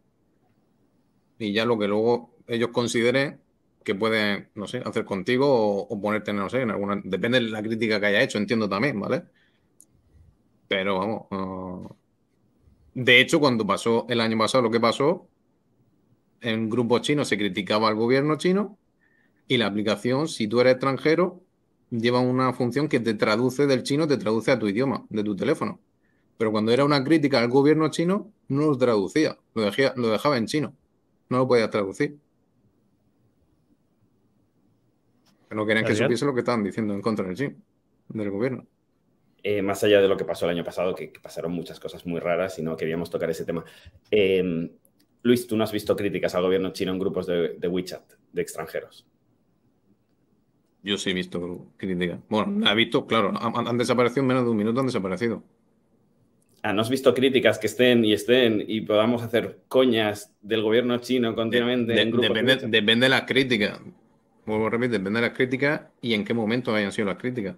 Y ya lo que luego ellos consideren que pueden, no sé, hacer contigo o, ponerte, no sé, en alguna. Depende de la crítica que haya hecho, entiendo también, ¿vale? Pero vamos. Ah, de hecho, cuando pasó el año pasado lo que pasó, en grupos chinos se criticaba al gobierno chino y la aplicación, si tú eres extranjero, lleva una función que te traduce del chino, te traduce a tu idioma, de tu teléfono. Pero cuando era una crítica al gobierno chino, no lo traducía, lo, dejaba en chino, no lo podía traducir. No querían que supiese lo que estaban diciendo en contra del chino, del gobierno. Eh, más allá de lo que pasó el año pasado, que, pasaron muchas cosas muy raras y no queríamos tocar ese tema. Eh, Luis, tú no has visto críticas al gobierno chino en grupos de, de WeChat, de extranjeros. Yo sí he visto críticas. Bueno, ha visto, claro, han, desaparecido en menos de un minuto, han desaparecido. Ah, ¿no has visto críticas que estén y estén y podamos hacer coñas del gobierno chino continuamente? depende, de las críticas. Vuelvo a repetir, depende de las críticas y en qué momento hayan sido las críticas.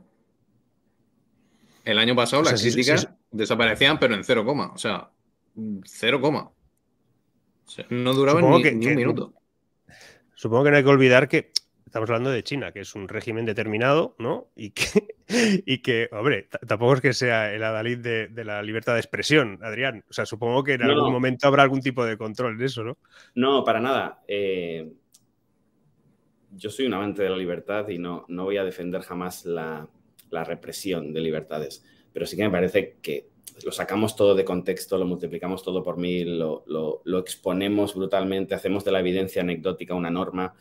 El año pasado las críticas desaparecían, pero en cero coma. O sea, cero coma. no duraban ni, un minuto. Supongo que no hay que olvidar que estamos hablando de China, que es un régimen determinado, ¿no? Y que, (laughs) y que hombre, tampoco es que sea el adalid de, la libertad de expresión, Adrián. O sea, supongo que en algún momento habrá algún tipo de control en eso, ¿no? No, para nada. Eh, yo soy un amante de la libertad y no, no voy a defender jamás la, represión de libertades, pero sí que me parece que lo sacamos todo de contexto, lo multiplicamos todo por mil, lo, exponemos brutalmente, hacemos de la evidencia anecdótica una norma.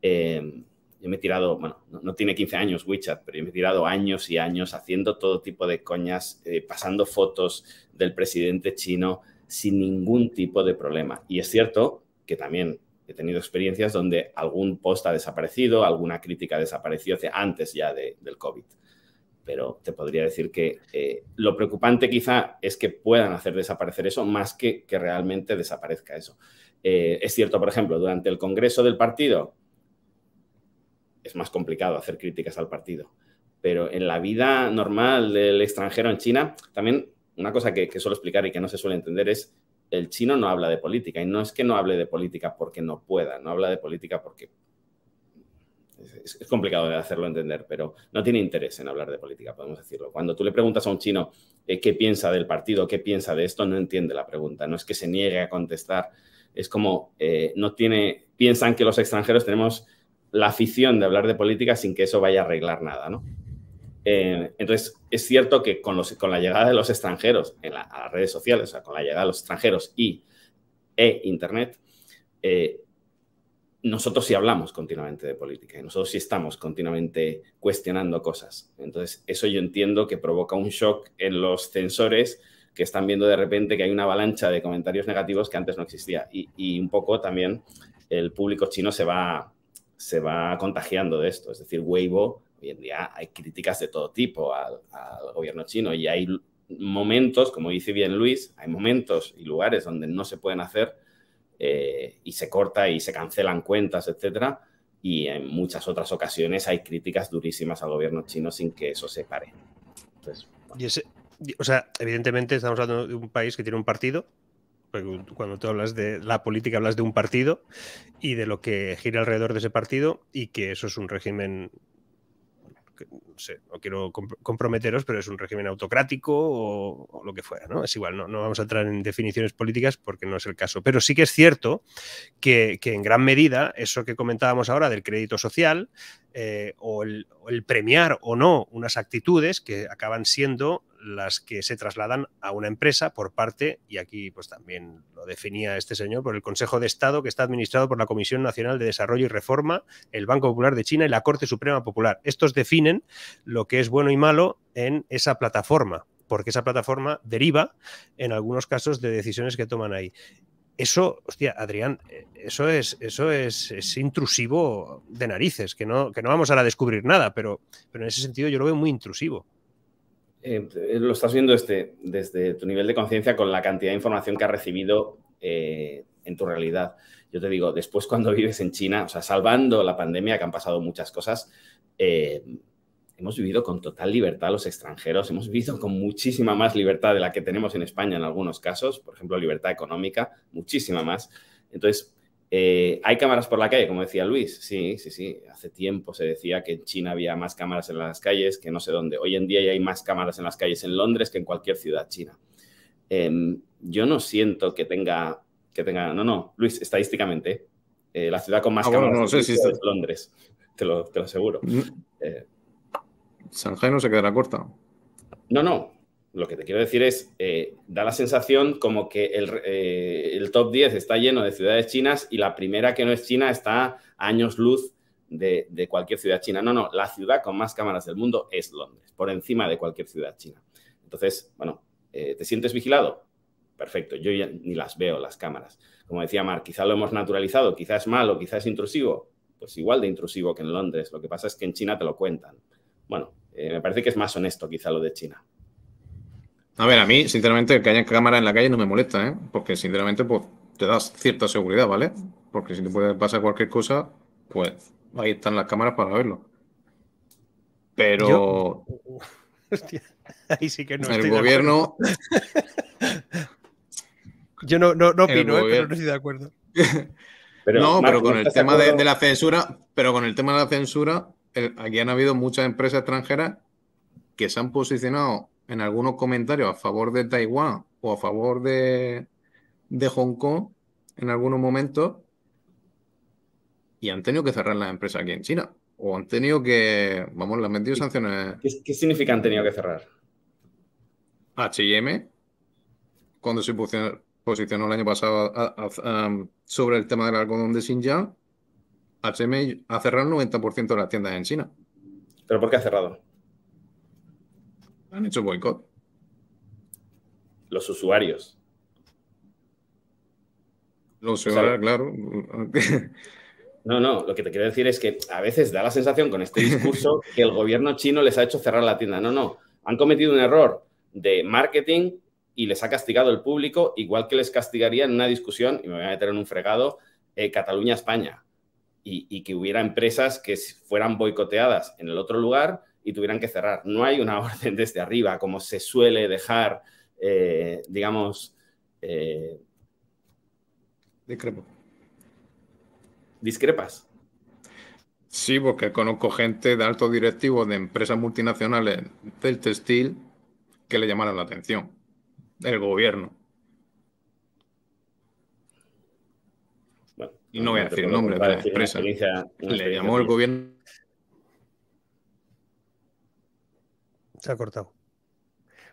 Eh, yo me he tirado, bueno, no, tiene 15 años WeChat, pero yo me he tirado años y años haciendo todo tipo de coñas, eh, pasando fotos del presidente chino sin ningún tipo de problema. Y es cierto que también he tenido experiencias donde algún post ha desaparecido, alguna crítica ha desaparecido antes ya del COVID. Pero te podría decir que eh, lo preocupante quizá es que puedan hacer desaparecer eso más que que realmente desaparezca eso. Eh, es cierto, por ejemplo, durante el Congreso del partido, es más complicado hacer críticas al partido. Pero en la vida normal del extranjero en China, también una cosa que, suelo explicar y que no se suele entender es el chino no habla de política. Y no es que no hable de política porque no pueda, no habla de política porque es, complicado de hacerlo entender, pero no tiene interés en hablar de política, podemos decirlo. Cuando tú le preguntas a un chino eh, qué piensa del partido, qué piensa de esto, no entiende la pregunta. No es que se niegue a contestar. Es como, eh, no tiene, piensan que los extranjeros tenemos la afición de hablar de política sin que eso vaya a arreglar nada, ¿no? Eh, entonces, es cierto que con, los, con la llegada de los extranjeros en a las redes sociales, o sea, con la llegada de los extranjeros y e Internet, eh, nosotros sí hablamos continuamente de política y nosotros sí estamos continuamente cuestionando cosas. Entonces, eso yo entiendo que provoca un shock en los censores que están viendo de repente que hay una avalancha de comentarios negativos que antes no existía. y un poco también el público chino se va se va contagiando de esto. Es decir, Weibo, hoy en día hay críticas de todo tipo al, gobierno chino y hay momentos, como dice bien Luis, hay momentos y lugares donde no se pueden hacer eh, y se corta y se cancelan cuentas, etcétera. Y en muchas otras ocasiones hay críticas durísimas al gobierno chino sin que eso se pare. y o sea, evidentemente estamos hablando de un país que tiene un partido, cuando tú hablas de la política hablas de un partido y de lo que gira alrededor de ese partido y que eso es un régimen no quiero comprometeros, pero es un régimen autocrático o, lo que fuera, ¿no? Es igual, no, vamos a entrar en definiciones políticas porque no es el caso. Pero sí que es cierto que, en gran medida eso que comentábamos ahora del crédito social eh, o el premiar o no unas actitudes que acaban siendo las que se trasladan a una empresa por parte, y aquí pues también lo definía este señor, por el Consejo de Estado que está administrado por la Comisión Nacional de Desarrollo y Reforma, el Banco Popular de China y la Corte Suprema Popular. Estos definen lo que es bueno y malo en esa plataforma, porque esa plataforma deriva en algunos casos de decisiones que toman ahí. Eso, hostia, Adrián, eh, eso es, eso es, intrusivo de narices, que no, que no vamos a descubrir nada, pero, pero en ese sentido yo lo veo muy intrusivo. Eh, lo estás viendo desde, desde tu nivel de conciencia con la cantidad de información que has recibido eh, en tu realidad. Yo te digo, después cuando (laughs) vives en China, o sea, salvando la pandemia, que han pasado muchas cosas, eh, hemos vivido con total libertad los extranjeros, hemos vivido con muchísima más libertad de la que tenemos en España en algunos casos, por ejemplo, libertad económica, muchísima más. Entonces, eh, ¿Hay cámaras por la calle, como decía Luis? Sí, sí, sí. Hace tiempo se decía que en China había más cámaras en las calles que no sé dónde. Hoy en día hay más cámaras en las calles en Londres que en cualquier ciudad china. Em, yo no siento que tenga, que tenga... No, no, Luis, estadísticamente, eh, la ciudad con más ah, cámaras es Londres, te lo, te lo aseguro. Mm. Eh, Shanghai no se quedará corta. No, no, lo que te quiero decir es, eh, da la sensación como que el, eh, top 10 está lleno de ciudades chinas y la primera que no es China está a años luz de, cualquier ciudad china. No, no, la ciudad con más cámaras del mundo es Londres, por encima de cualquier ciudad china. Entonces, bueno, eh, ¿te sientes vigilado? Perfecto, yo ya ni las veo las cámaras. Como decía Mar, quizá lo hemos naturalizado, quizá es malo, quizá es intrusivo. Pues igual de intrusivo que en Londres, lo que pasa es que en China te lo cuentan. Bueno, me parece que es más honesto quizá lo de China. A ver, a mí, sinceramente, que haya cámara en la calle no me molesta, ¿eh? Porque, sinceramente, pues te das cierta seguridad, ¿vale? Porque si te puede pasar cualquier cosa, pues ahí están las cámaras para verlo. Pero. Uh, uh, (laughs) hostia, ahí sí que no. El gobierno. (laughs) Yo no, no, opino, ¿eh? pero no estoy de acuerdo. no, pero con el tema de, la censura, pero con el tema de la censura, aquí han habido muchas empresas extranjeras que se han posicionado en algunos comentarios a favor de Taiwán o a favor de, Hong Kong en algunos momentos y han tenido que cerrar las empresas aquí en China. O han tenido que, vamos, las han metido sanciones. ¿Qué, ¿Qué, significa han tenido que cerrar? HM, cuando se posicionó, el año pasado um, sobre el tema del algodón de Xinjiang, HM ha cerrado el 90% de las tiendas en China. ¿Pero por qué ha cerrado? Han hecho boicot. Los usuarios. Los usuarios, claro. (laughs) No, no, lo que te quiero decir es que a veces da la sensación con este discurso (laughs) que el gobierno chino les ha hecho cerrar la tienda. No, no, han cometido un error de marketing y les ha castigado el público, igual que les castigaría en una discusión, y me voy a meter en un fregado, eh, Cataluña-España, y, que hubiera empresas que fueran boicoteadas en el otro lugar y tuvieran que cerrar. No hay una (laughs) orden desde arriba, como se suele dejar, eh, digamos... Eh, Discrepo. ¿Discrepas? Sí, porque conozco gente de alto directivo de empresas multinacionales del textil que le llamaron la atención. El gobierno. y no voy a decir nombre de la empresa. Le llamó el gobierno Se ha cortado.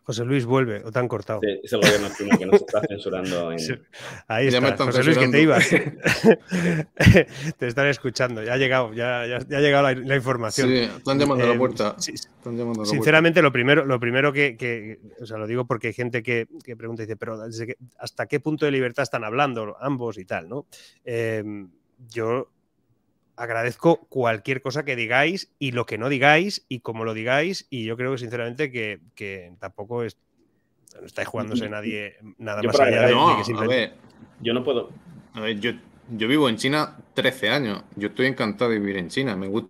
José Luis vuelve, o te han cortado. Sí, es el gobierno que nos está censurando. En... Ahí está, José Luis, que te ibas. (laughs) te están escuchando, ya ha llegado, ya, ya, ha llegado la, información. Sí, están llamando eh, a la puerta. Sí, la sinceramente, lo primero, lo primero que, o sea, lo digo porque hay gente que, que pregunta y dice, pero ¿hasta qué punto de libertad están hablando ambos y tal, no? Em, yo agradezco cualquier cosa que digáis y lo que no digáis y como lo digáis. Y yo creo que sinceramente que, tampoco es, estáis mm, jugándose mm, nadie mm. nada más allá de, no, que Yo no puedo. yo, vivo en China 13 años. Yo estoy encantado de vivir en China. Me gusta.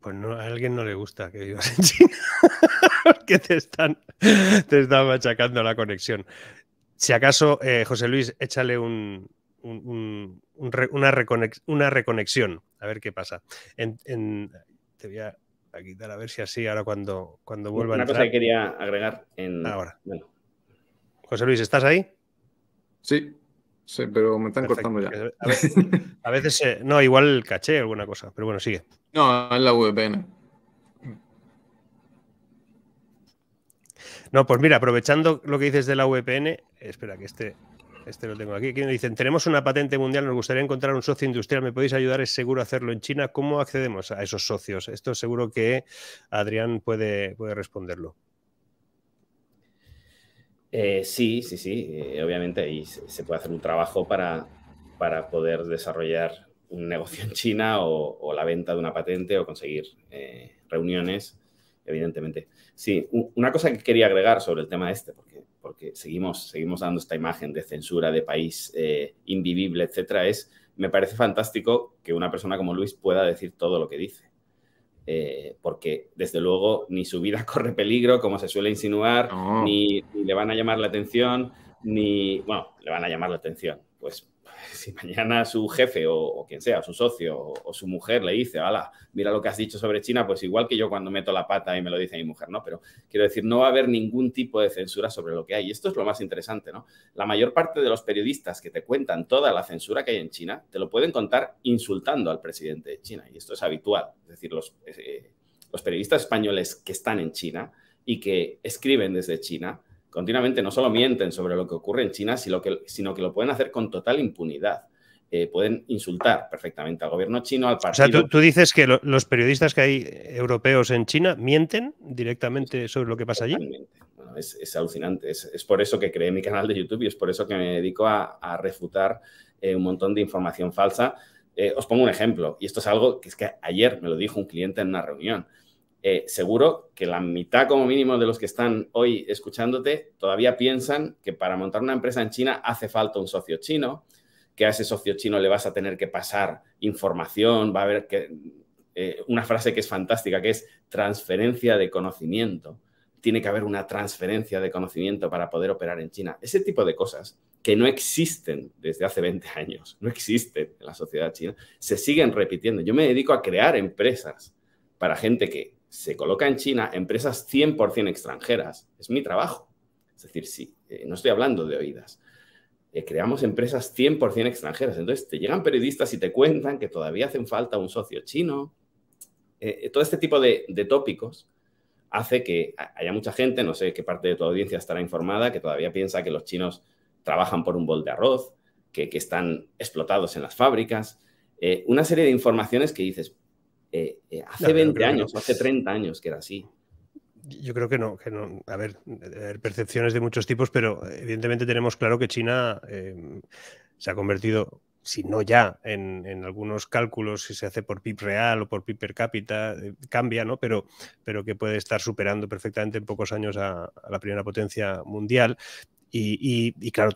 Pues no, a alguien no le gusta que vivas en China, porque (laughs) te están, te están machacando la conexión. Si acaso, eh, José Luis, échale un, una, reconexión, a ver qué pasa. te voy a, quitar a ver si así ahora cuando, cuando vuelva una a entrar. cosa que quería agregar en... Ahora. José Luis, ¿estás ahí? Sí, sí, pero me están cortando ya. A veces, no, igual caché alguna cosa, pero bueno, sigue. No, es la VPN. No, pues mira, aprovechando lo que dices de la VPN, espera que este, este lo tengo aquí. Aquí dicen, tenemos una patente mundial, nos gustaría encontrar un socio industrial, ¿me podéis ayudar? ¿Es seguro hacerlo en China? ¿Cómo accedemos a esos socios? Esto seguro que Adrián puede, puede responderlo. Eh, sí, sí, sí, eh, obviamente ahí se puede hacer un trabajo para, poder desarrollar un negocio en China o, la venta de una patente o conseguir eh, reuniones evidentemente. Sí, una cosa que quería agregar sobre el tema este, porque, porque seguimos, seguimos dando esta imagen de censura, de país eh, invivible, etcétera, es me parece fantástico que una persona como Luis pueda decir todo lo que dice. Eh, porque desde luego ni su vida (laughs) corre peligro, como se suele insinuar, ni, ni, le van a llamar la atención, ni, bueno, le van a llamar la atención, pues si mañana su jefe o, quien sea, su socio o, su mujer le dice, ala, mira lo que has dicho sobre China, pues igual que yo cuando meto la pata y me lo dice mi mujer, ¿no? Pero quiero decir, no va a haber ningún tipo de censura sobre lo que hay. Y esto es lo más interesante, ¿no? La mayor parte de los periodistas que te cuentan toda la censura que hay en China, te lo pueden contar insultando al presidente de China. Y esto es habitual. Es decir, los, eh, los periodistas españoles que están en China y que escriben desde China, continuamente no solo mienten sobre lo que ocurre en China, sino que, lo pueden hacer con total impunidad. Eh, pueden insultar perfectamente al gobierno chino, al partido. O sea, tú, dices que los periodistas que hay europeos en China mienten directamente sobre lo que pasa allí. es, alucinante. Es, por eso que creé mi canal de YouTube y es por eso que me dedico a, refutar eh, un montón de información falsa. Eh, os pongo un ejemplo, y esto es algo que es que ayer me lo dijo un cliente en una reunión. Eh, seguro que la mitad como mínimo de los que están hoy escuchándote todavía piensan que para montar una empresa en China hace falta un socio chino, que a ese socio chino le vas a tener que pasar información, va a haber eh, una frase que es fantástica, que es transferencia de conocimiento. Tiene que haber una transferencia de conocimiento para poder operar en China. Ese tipo de cosas que no existen desde hace 20 años, no existen en la sociedad china, se siguen repitiendo. Yo me dedico a crear empresas para gente que se coloca en China empresas 100% extranjeras. Es mi trabajo. Es decir, sí, eh, no estoy hablando de oídas. Eh, creamos empresas 100% extranjeras. Entonces, te llegan periodistas y te cuentan que todavía hacen falta un socio chino. Eh, todo este tipo de, tópicos hace que haya mucha gente, no sé qué parte de tu audiencia estará informada, que todavía piensa que los chinos trabajan por un bol de arroz, que, están explotados en las fábricas. una serie de informaciones que dices, eh, eh, hace 20 años, hace 30 años que era así. Yo creo que no, que no. A ver, percepciones de muchos tipos, pero evidentemente tenemos claro que China eh, se ha convertido, si no ya, en, algunos cálculos, si se hace por PIB real o por PIB per cápita, cambia, ¿no? Pero, pero que puede estar superando perfectamente en pocos años a, la primera potencia mundial. y, y claro,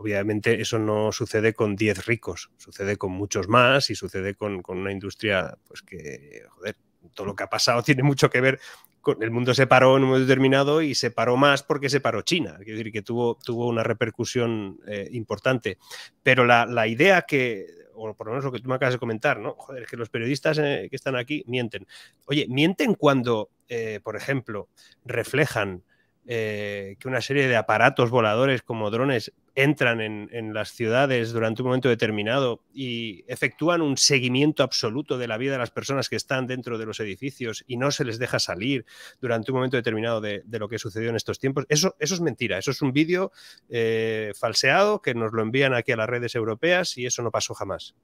obviamente eso no sucede con 10 ricos, sucede con muchos más y sucede con, una industria pues que, joder, todo lo que ha pasado (laughs) tiene mucho que ver con el mundo se paró en un momento determinado y se paró más porque se paró China, quiero decir, que tuvo, tuvo una repercusión eh, importante. Pero la, idea que, o por lo menos lo que tú me acabas de comentar, ¿no? Joder, que los periodistas eh, que están aquí mienten. Oye, mienten cuando, eh, por ejemplo, reflejan que una serie de aparatos voladores como drones entran en, las ciudades durante un momento determinado y efectúan un seguimiento absoluto de la vida de las personas que están dentro de los edificios y no se les deja salir durante un momento determinado de, lo que sucedió en estos tiempos. Eso, eso es mentira, eso es un vídeo eh, falseado que nos lo envían aquí a las redes europeas y eso no pasó jamás.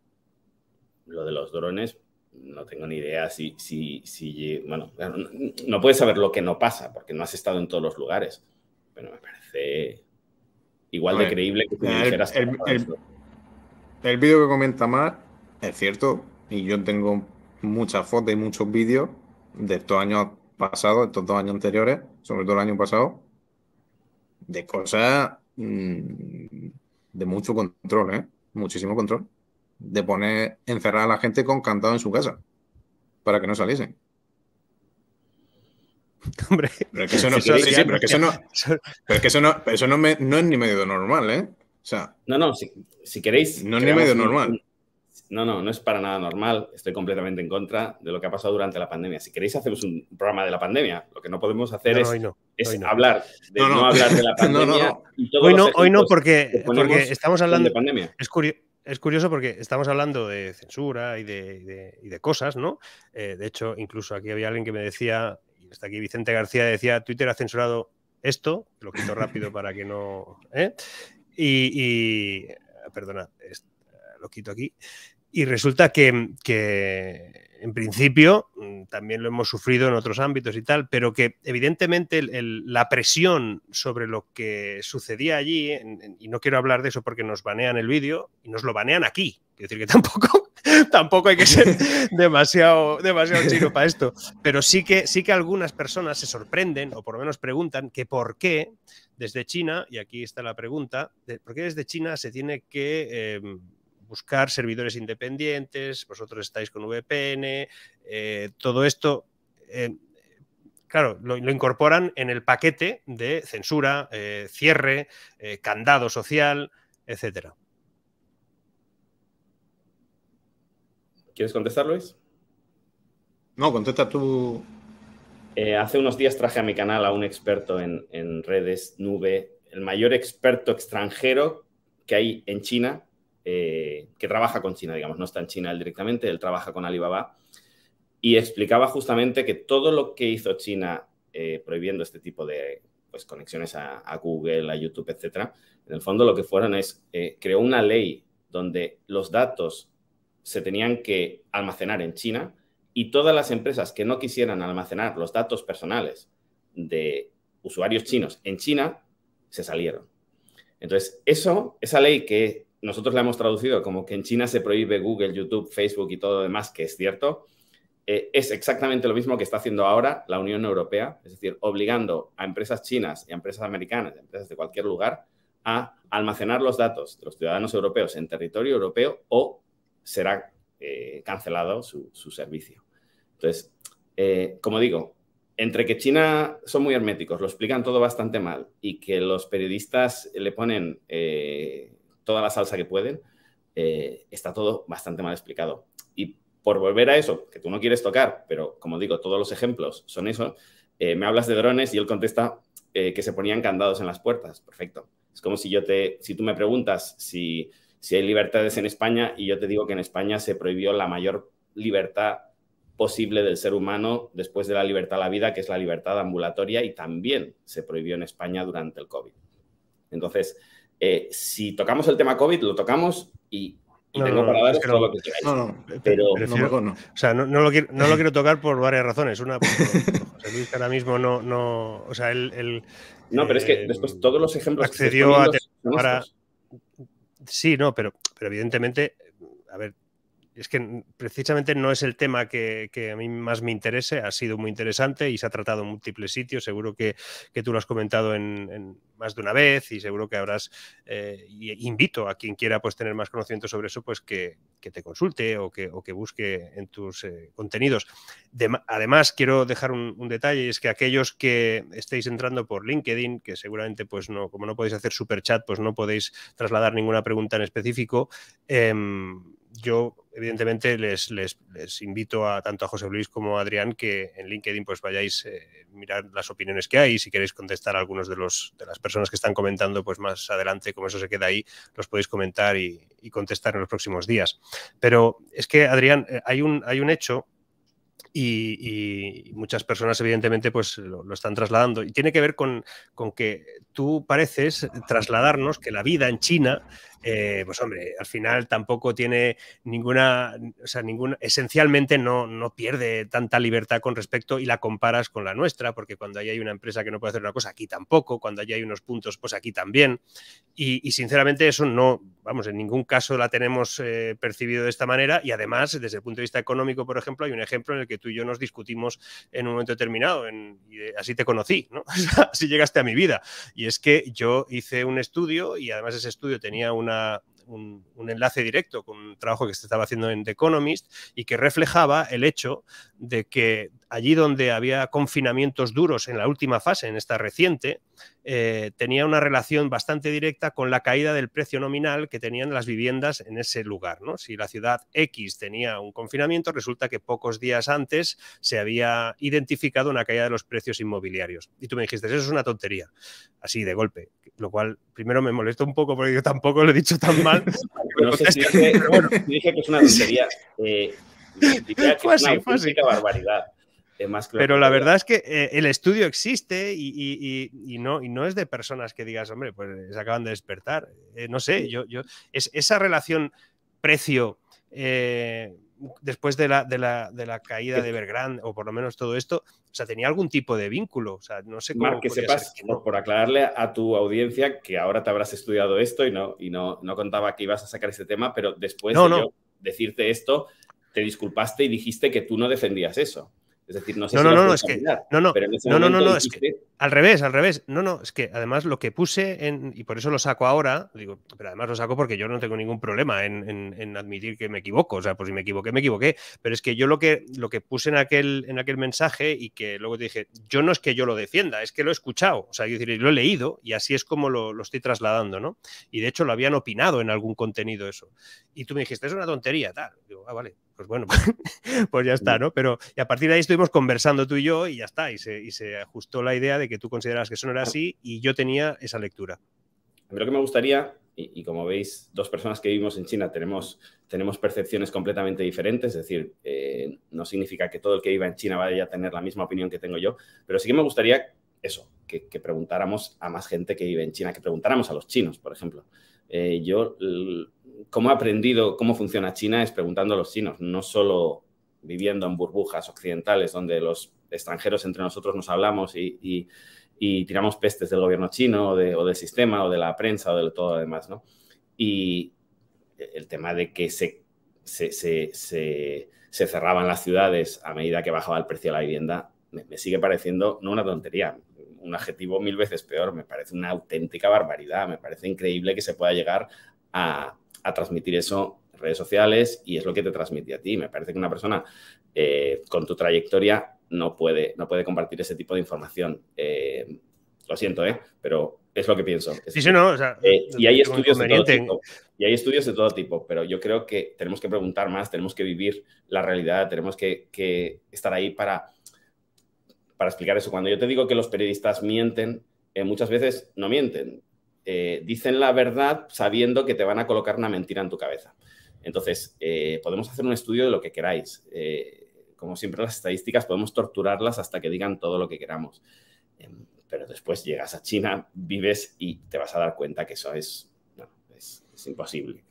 Lo de los drones, no tengo ni idea si, si, si bueno, no puedes saber lo que no pasa porque no has estado en todos los lugares, pero me parece Igual de creíble que El, el, vídeo que comenta más es cierto, y yo tengo muchas fotos y muchos vídeos de estos años pasados, estos dos años anteriores, sobre todo el año pasado, de cosas mm, de mucho control, ¿eh? muchísimo control, de poner encerrar a la gente con cantado en su casa para que no saliesen. (laughs) Hombre. Pero es que eso no, no, es ni medio normal, ¿eh? sea, no, no, si, queréis. No es ni medio normal. No, no, no es para nada normal. Estoy completamente en contra de lo que ha pasado durante la pandemia. Si queréis, hacemos un programa de la pandemia. Lo que no podemos hacer es, hablar de no, hablar de la (laughs) pandemia. hoy no, hoy no, porque, porque estamos hablando de pandemia. Es curioso porque estamos hablando de censura y de, cosas, ¿no? Eh, de hecho, incluso aquí había alguien que me decía, está aquí Vicente García, decía, Twitter ha censurado esto, lo quito rápido para que no... ¿eh? Y, perdona, lo quito aquí. Y resulta que, en principio, mm, también lo hemos sufrido en otros ámbitos y tal, pero que evidentemente la presión sobre lo que sucedía allí, y no quiero hablar de eso porque nos banean el vídeo, y nos lo banean aquí, quiero decir, que (laughs) tampoco (laughs) tampoco hay que ser (laughs) demasiado, demasiado chino para esto. Pero sí que, sí que algunas personas se sorprenden, o por lo menos preguntan, que por qué desde China, y aquí está la pregunta, ¿por qué desde China se tiene que... Eh, buscar servidores independientes, vosotros estáis con VPN, eh, todo esto, eh, claro, lo, incorporan en el paquete de censura, cierre, candado social, etcétera. ¿Quieres contestar, Luis? No, contesta tú. Eh, hace unos días traje a mi canal a un experto en, redes nube, el mayor experto extranjero que hay en China, eh, que trabaja con China, digamos, no está en China él directamente, él trabaja con Alibaba, y explicaba justamente que todo lo que hizo China eh, prohibiendo este tipo de pues, conexiones a, Google, a YouTube, etcétera, en el fondo lo que fueron es, creó una ley donde los datos se tenían que almacenar en China y todas las empresas que no quisieran almacenar los datos personales de usuarios chinos en China se salieron. Entonces, eso, esa ley que nosotros la hemos traducido como que en China se prohíbe Google, YouTube, Facebook y todo lo demás, que es cierto, eh, es exactamente lo mismo que está haciendo ahora la Unión Europea, es decir, obligando a empresas chinas y a empresas americanas, a empresas de cualquier lugar, a almacenar los datos de los ciudadanos europeos en territorio europeo o será eh, cancelado su, servicio. Entonces, eh, como digo, entre que China son muy herméticos, lo explican todo bastante mal y que los periodistas le ponen eh, toda la salsa que pueden, está todo bastante mal explicado. Y por volver a eso, que tú no quieres tocar, pero como digo, todos los ejemplos son eso, me hablas de drones y él contesta que se ponían candados en las puertas. Perfecto. Es como si yo te, si tú me preguntas si si hay libertades en España, y yo te digo que en España se prohibió la mayor libertad posible del ser humano después de la libertad a la vida, que es la libertad ambulatoria, y también se prohibió en España durante el COVID. Entonces, eh, si tocamos el tema COVID, lo tocamos y, no, tengo lo que lo quiero, tocar por varias razones. Una, porque (laughs) José Luis ahora mismo no, no, o sea, él, no, pero es que eh, después todos los ejemplos accedió que a Sí, no, pero, pero evidentemente, a ver, es que mm, precisamente no es el tema que, a mí más me interese, ha sido muy interesante y se ha tratado en múltiples sitios, seguro que, tú lo has comentado en, más de una vez y seguro que habrás, eh, e invito a quien quiera pues tener más conocimiento sobre eso, pues que, te consulte o que, busque en tus eh, contenidos. además, quiero dejar un, detalle es que aquellos que estéis entrando por LinkedIn, que seguramente pues no, como no podéis hacer super chat, pues no podéis trasladar ninguna pregunta en específico. Em, yo, evidentemente, les, invito a tanto a José Luis como a Adrián que en LinkedIn pues vayáis a eh, mirar las opiniones que hay. si queréis contestar a algunos de, los, de las personas que están comentando, pues más adelante, como eso se queda ahí, los podéis comentar y, contestar en los próximos días. Pero es que, Adrián, eh, hay un, hay un hecho y, muchas personas evidentemente pues lo, están trasladando y tiene que ver con, con que tú pareces trasladarnos que la vida en China, eh, pues hombre, al final tampoco tiene ninguna, o sea, ninguna, esencialmente no, no pierde tanta libertad con respecto y la comparas con la nuestra, porque cuando ahí hay una empresa que no puede hacer una cosa, aquí tampoco, cuando allí hay unos puntos, pues aquí también. Y, sinceramente eso no, vamos, en ningún caso la tenemos eh, percibido de esta manera y además desde el punto de vista económico, por ejemplo, hay un ejemplo en el que tú y yo nos discutimos en un momento determinado, en, así te conocí, ¿no? (laughs) así llegaste a mi vida. Y y es que yo hice un estudio y además ese estudio tenía un, enlace directo con un trabajo que se estaba haciendo en The Economist y que reflejaba el hecho de que allí donde había confinamientos duros en la última fase, en esta reciente, eh, tenía una relación bastante directa con la caída del precio nominal que tenían las viviendas en ese lugar. ¿no? Si la ciudad X tenía un confinamiento, resulta que pocos días antes se había identificado una caída de los precios inmobiliarios. Y tú me dijiste, eso es una tontería, así de golpe, lo cual primero me molesta un poco porque yo tampoco lo he dicho tan mal. (laughs) no sé si dije, dije, que es una tontería. Eh, que una barbaridad. Pero la verdad es que eh, el estudio existe y, no, y no es de personas que digas, hombre, pues eh, se acaban de despertar. Eh, no sé, yo, esa relación precio después de la, caída de Evergrande, o por lo menos todo esto, o sea, tenía algún tipo de vínculo. O sea, no sé cómo. Mar, que sepas, por aclararle a tu audiencia que ahora te habrás estudiado esto y no, y no, contaba que ibas a sacar este tema, pero después de decirte esto, te disculpaste y dijiste que tú no defendías eso. Es decir, no sé no, si no, no, no, es que, no, no, no, no, no, es que al revés, al revés. No, no, es que además lo que puse en, y por eso lo saco ahora, digo, pero además lo saco porque yo no tengo ningún problema en, admitir que me equivoco. O sea, pues si me equivoqué, me equivoqué. Pero es que yo lo que, lo que puse en aquel, en aquel mensaje y que luego te dije, yo no es que yo lo defienda, es que lo he escuchado. O sea, yo lo he leído y así es como lo, estoy trasladando, ¿no? Y de hecho lo habían opinado en algún contenido eso. Y tú me dijiste, es una tontería, tal. Digo, ah, vale, pues bueno, pues, (laughs) pues ya está, ¿no? Pero y a partir de ahí estuvimos conversando tú y yo y ya está. Y se, y se ajustó la idea de que tú consideras que eso no era ah. así y yo tenía esa lectura. Creo que me gustaría, y, como veis, dos personas que vivimos en China tenemos, tenemos percepciones completamente diferentes, es decir, eh, no significa que todo el que viva en China vaya a tener la misma opinión que tengo yo, pero sí que me gustaría eso, que, preguntáramos a más gente que vive en China, que preguntáramos a los chinos, por ejemplo. Eh, yo, cómo he aprendido cómo funciona China es preguntando a los chinos, no solo viviendo en burbujas occidentales donde los extranjeros entre nosotros nos hablamos y, tiramos pestes del gobierno chino o, de, del sistema o de la prensa o de todo lo demás, ¿no? Y el tema de que se, se, cerraban las ciudades a medida que bajaba el precio de la vivienda me, sigue pareciendo no una tontería, un adjetivo mil veces peor, me parece una auténtica barbaridad, me parece increíble que se pueda llegar a, transmitir eso en redes sociales y es lo que te transmite a ti. Me parece que una persona eh, con tu trayectoria no puede, no puede compartir ese tipo de información. Eh, lo siento, ¿eh? pero es lo que pienso. sí, eh, y, hay estudios de todo tipo, y hay estudios de todo tipo, pero yo creo que tenemos que preguntar más, tenemos que vivir la realidad, tenemos que, estar ahí para, para explicar eso. Cuando yo te digo que los periodistas mienten, eh, muchas veces no mienten. dicen la verdad sabiendo que te van a colocar una mentira en tu cabeza. Entonces, podemos hacer un estudio de lo que queráis como siempre las estadísticas podemos torturarlas hasta que digan todo lo que queramos. Em, pero después llegas a China, vives y te vas a dar cuenta que eso es, imposible.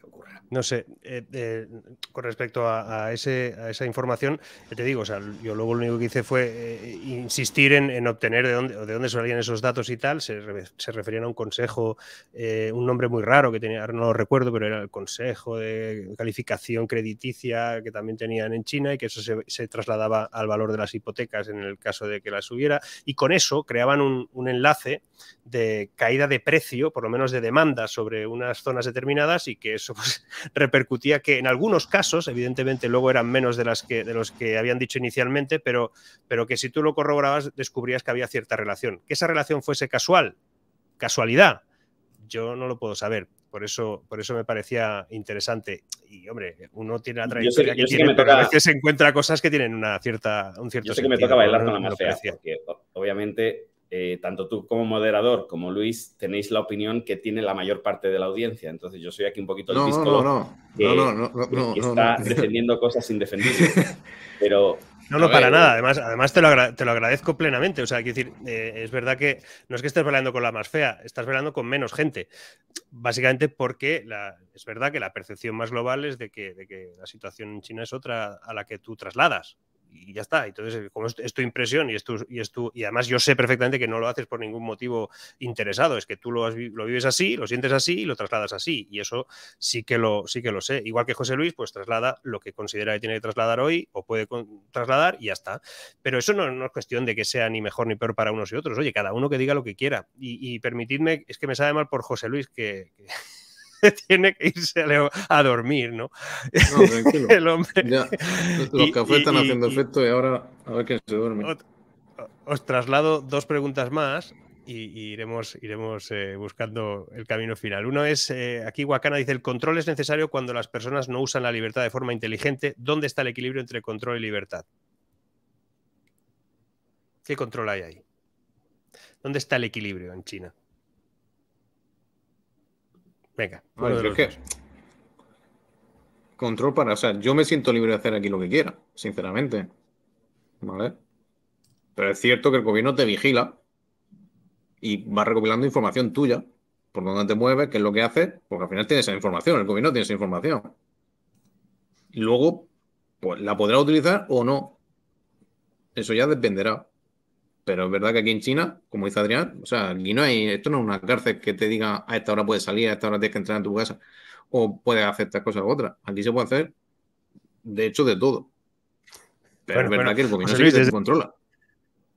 No sé, eh, eh, con respecto a, esa información, te digo, o sea, yo luego lo único que hice fue eh, insistir en, obtener de dónde, de dónde salían esos datos y tal. Se, se referían a un consejo, un nombre muy raro que tenía, no lo recuerdo, pero era el consejo de calificación crediticia que también tenían en China y que eso se, trasladaba al valor de las hipotecas en el caso de que las hubiera. Y con eso creaban un, enlace de caída de precio, por lo menos de demanda sobre unas zonas determinadas y que eso pues, (laughs) repercutía que en algunos casos, evidentemente luego eran menos de, las que, de los que habían dicho inicialmente, pero, pero que si tú lo corroborabas descubrías que había cierta relación. Que esa relación fuese casual, casualidad, yo no lo puedo saber. Por eso, por eso me parecía interesante. Y hombre, uno tiene la trayectoria que tiene, a veces se encuentra cosas que tienen una cierta, un cierto Yo sé que me toca bailar con la mafia. obviamente eh, tanto tú como moderador como Luis tenéis la opinión que tiene la mayor parte de la audiencia. Entonces yo soy aquí un poquito el no, no, no, no, no, no, está defendiendo cosas indefendibles. (laughs) Pero no, no, para nada. Además, además te, lo agradezco plenamente. O sea, quiero decir, eh, es verdad que no es que estés hablando con la más fea, estás hablando con menos gente. Básicamente porque es verdad que la percepción más global es de que, de que, la situación en China es otra a la que tú trasladas y ya está. Entonces, como es, tu impresión y, y, además yo sé perfectamente que no lo haces por ningún motivo interesado, es que tú lo, has, vives así, lo sientes así y lo trasladas así. Y eso sí que, lo, sí que lo sé. Igual que José Luis, pues traslada lo que considera que tiene que trasladar hoy o puede trasladar y ya está. Pero eso no, es cuestión de que sea ni mejor ni peor para unos y otros. Oye, cada uno que diga lo que quiera. Y, permitidme, es que me sabe mal por José Luis que (laughs) tiene que irse a, dormir, ¿no? No, tranquilo. (laughs) los cafés están haciendo efecto y ahora a ver quién se duerme. Os, traslado dos preguntas más y, iremos, iremos eh, buscando el camino final. Uno es, eh, aquí Huacana dice, el control es necesario cuando las personas no usan la libertad de forma inteligente. ¿Dónde está el equilibrio entre control y libertad? ¿Qué control hay ahí? ¿Dónde está el equilibrio en China? Venga. Control para, o sea, yo me siento libre de hacer aquí lo que quiera, sinceramente. ¿Vale? Pero es cierto que el gobierno te vigila y va recopilando información tuya, por donde te mueves, qué es lo que haces, porque al final tienes esa información, el gobierno tiene esa información. luego, pues la podrá utilizar o no. Eso ya dependerá. Pero es verdad que aquí en China, como dice Adrián, o sea, aquí no hay, esto no es una cárcel que te diga a esta hora puedes salir, a esta hora tienes que entrar en tu casa o puedes hacer estas cosas u otras. Aquí se puede hacer, de hecho, de todo. Pero es verdad que el gobierno sí se controla.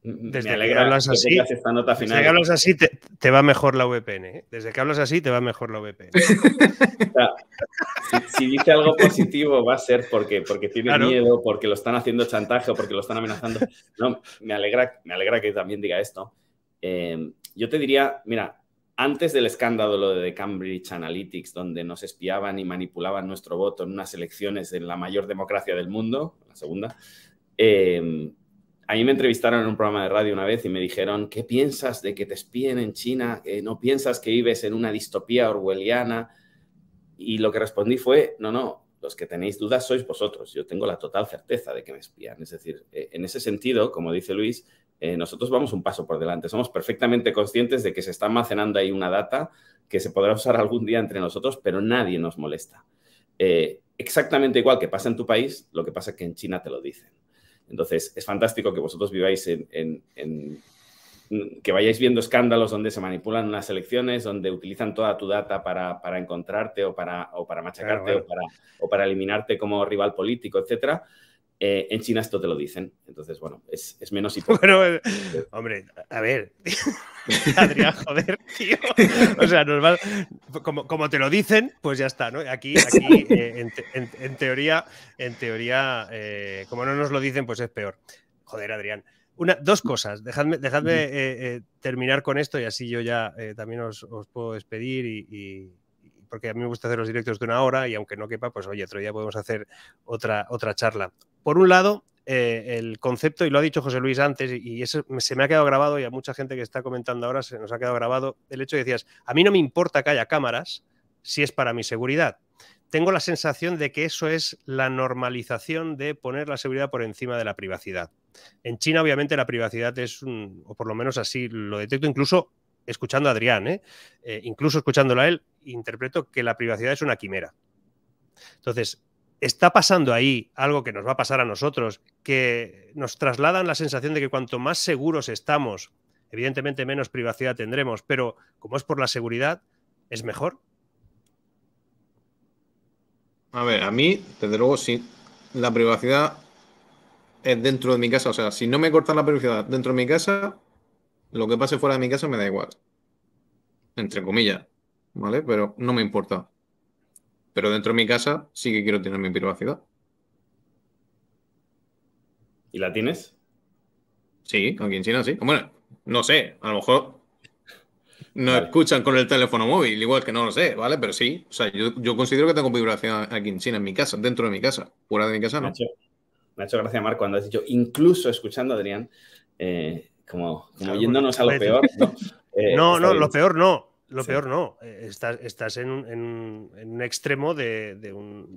Desde que hablas así, así te, va mejor la VPN. ¿eh? Desde que hablas así te va mejor la VPN. (laughs) si, dice algo positivo va a ser porque, porque tiene miedo, porque lo están haciendo chantaje o porque lo están amenazando. No, me alegra, me alegra que también diga esto. Em, yo te diría, mira, antes del escándalo de Cambridge Analytics, donde nos espiaban y manipulaban nuestro voto en unas elecciones en la mayor democracia del mundo, la segunda, eh, a mí me entrevistaron en un programa de radio una vez y me dijeron, ¿qué piensas de que te espíen en China? ¿No piensas que vives en una distopía orwelliana? Y lo que respondí fue, no, no, los que tenéis dudas sois vosotros. Yo tengo la total certeza de que me espían. Es decir, eh, en ese sentido, como dice Luis, eh, nosotros vamos un paso por delante. Somos perfectamente conscientes de que se está almacenando ahí una data que se podrá usar algún día entre nosotros, pero nadie nos molesta. Eh, exactamente igual que pasa en tu país, lo que pasa es que en China te lo dicen. Entonces, es fantástico que vosotros viváis en, que vayáis viendo escándalos donde se manipulan unas elecciones, donde utilizan toda tu data para, para encontrarte o para, o para machacarte o, para, o, para, eliminarte como rival político, etcétera. Eh, en China esto te lo dicen, entonces, bueno, es, menos y (laughs) Bueno, eh, hombre, a ver, (laughs) Adrián, joder, tío. O sea, nos como, te lo dicen, pues ya está, ¿no? Aquí, aquí (laughs) eh, en, teoría, en teoría como no nos lo dicen, pues es peor. Joder, Adrián. Una, dos cosas, dejadme, dejadme terminar con esto y así yo ya también os, puedo despedir y, porque a mí me gusta hacer los directos de una hora y aunque no quepa, pues oye, otro día podemos hacer otra, otra charla por un lado, eh, el concepto, y lo ha dicho José Luis antes, y eso se me ha quedado grabado, y a mucha gente que está comentando ahora se nos ha quedado grabado, el hecho de que decías, a mí no me importa que haya cámaras si es para mi seguridad. Tengo la sensación de que eso es la normalización de poner la seguridad por encima de la privacidad. En China, obviamente, la privacidad es un, o por lo menos así lo detecto, incluso escuchando a Adrián, ¿eh? Eh, incluso escuchándolo a él, interpreto que la privacidad es una quimera. Entonces, está pasando ahí algo que nos va a pasar a nosotros, que nos trasladan la sensación de que cuanto más seguros estamos, evidentemente menos privacidad tendremos, pero como es por la seguridad, es mejor. A ver, a mí, desde luego, sí. La privacidad es dentro de mi casa. O sea, si no me cortan la privacidad dentro de mi casa, lo que pase fuera de mi casa me da igual. Entre comillas. ¿Vale? Pero no me importa. Pero dentro de mi casa sí que quiero tener mi privacidad. ¿Y la tienes? Sí, aquí en China sí. Bueno, no sé, a lo mejor no escuchan con el teléfono móvil, igual que no lo sé, ¿vale? Pero sí, o sea, yo, considero que tengo privacidad aquí en China, en mi casa, dentro de mi casa, fuera de mi casa, ¿no? ha hecho gracia, Marco, cuando has dicho, incluso escuchando a Adrián, eh, como, yéndonos a (laughs) eh, lo peor, ¿no? no, lo peor no. Lo peor no, eh, estás, estás en, un extremo de,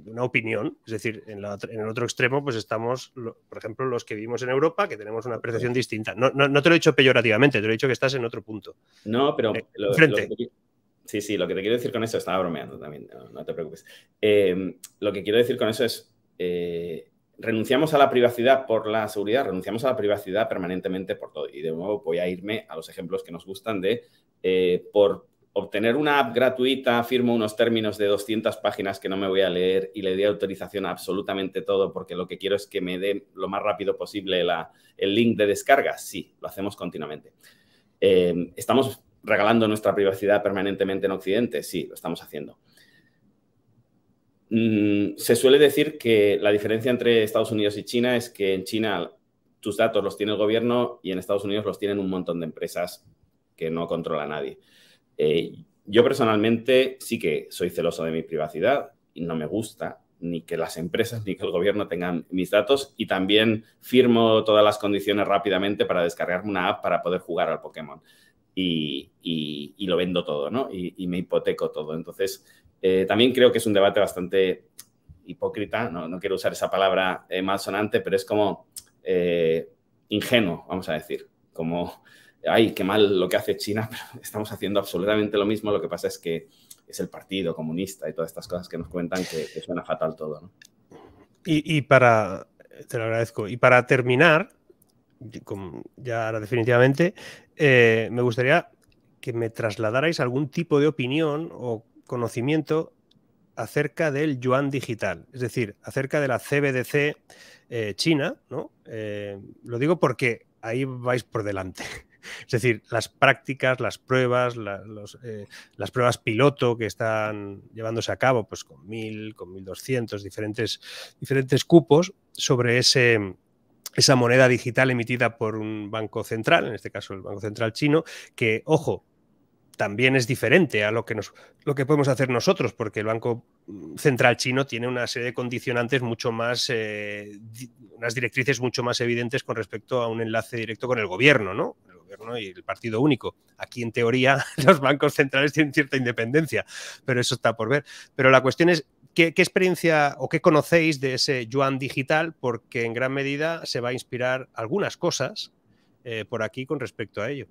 una opinión, es decir, en, el otro extremo pues estamos, por ejemplo, los que vivimos en Europa, que tenemos una percepción distinta. No, te lo he dicho peyorativamente, te lo he dicho que estás en otro punto. No, pero... Eh, sí, sí, lo que te quiero decir con eso, estaba bromeando también, no, te preocupes. Em, lo que quiero decir con eso es, eh, renunciamos a la privacidad por la seguridad, renunciamos a la privacidad permanentemente por todo. Y de nuevo voy a irme a los ejemplos que nos gustan de... por obtener una app gratuita, firmo unos términos de 200 páginas que no me voy a leer y le doy autorización a absolutamente todo porque lo que quiero es que me dé lo más rápido posible el link de descarga. Sí, lo hacemos continuamente. Eh, ¿Estamos regalando nuestra privacidad permanentemente en Occidente? Sí, lo estamos haciendo. Mm, se suele decir que la diferencia entre Estados Unidos y China es que en China tus datos los tiene el gobierno y en Estados Unidos los tienen un montón de empresas que no controla nadie. Eh, yo personalmente sí que soy celoso de mi privacidad y no me gusta ni que las empresas (laughs) ni que el gobierno tengan mis datos y también firmo todas las condiciones rápidamente para descargarme una app para poder jugar al Pokémon y, lo vendo todo, ¿no? Y, me hipoteco todo. Entonces, eh, también creo que es un debate bastante hipócrita, no, quiero usar esa palabra eh, sonante pero es como eh, ingenuo, vamos a decir, como ay, qué mal lo que hace China, (laughs) pero estamos haciendo absolutamente lo mismo, lo que pasa es que es el partido comunista y todas estas cosas que nos cuentan que, suena fatal todo. Y, para, te lo agradezco, y para terminar, ya ahora definitivamente, eh, me gustaría que me trasladarais algún tipo de opinión o conocimiento acerca del yuan digital, es decir, acerca de la CBDC eh, china, ¿no? Eh, lo digo porque ahí vais por delante. (laughs) Es decir, las prácticas, las pruebas, eh, las pruebas piloto que están llevándose a cabo, pues con 1000, con 1200, diferentes, diferentes cupos sobre ese, esa moneda digital emitida por un banco central, en este caso el Banco Central Chino, que, ojo, también es diferente a lo que, nos, lo que podemos hacer nosotros, porque el Banco Central Chino tiene una serie de condicionantes mucho más, eh, unas directrices mucho más evidentes con respecto a un enlace directo con el gobierno, ¿no? El gobierno y el partido único. Aquí, en teoría, (laughs) los bancos centrales tienen cierta independencia, pero eso está por ver. Pero la cuestión es, ¿Qué, experiencia o qué conocéis de ese yuan digital? Porque en gran medida se va a inspirar algunas cosas eh, por aquí con respecto a ello.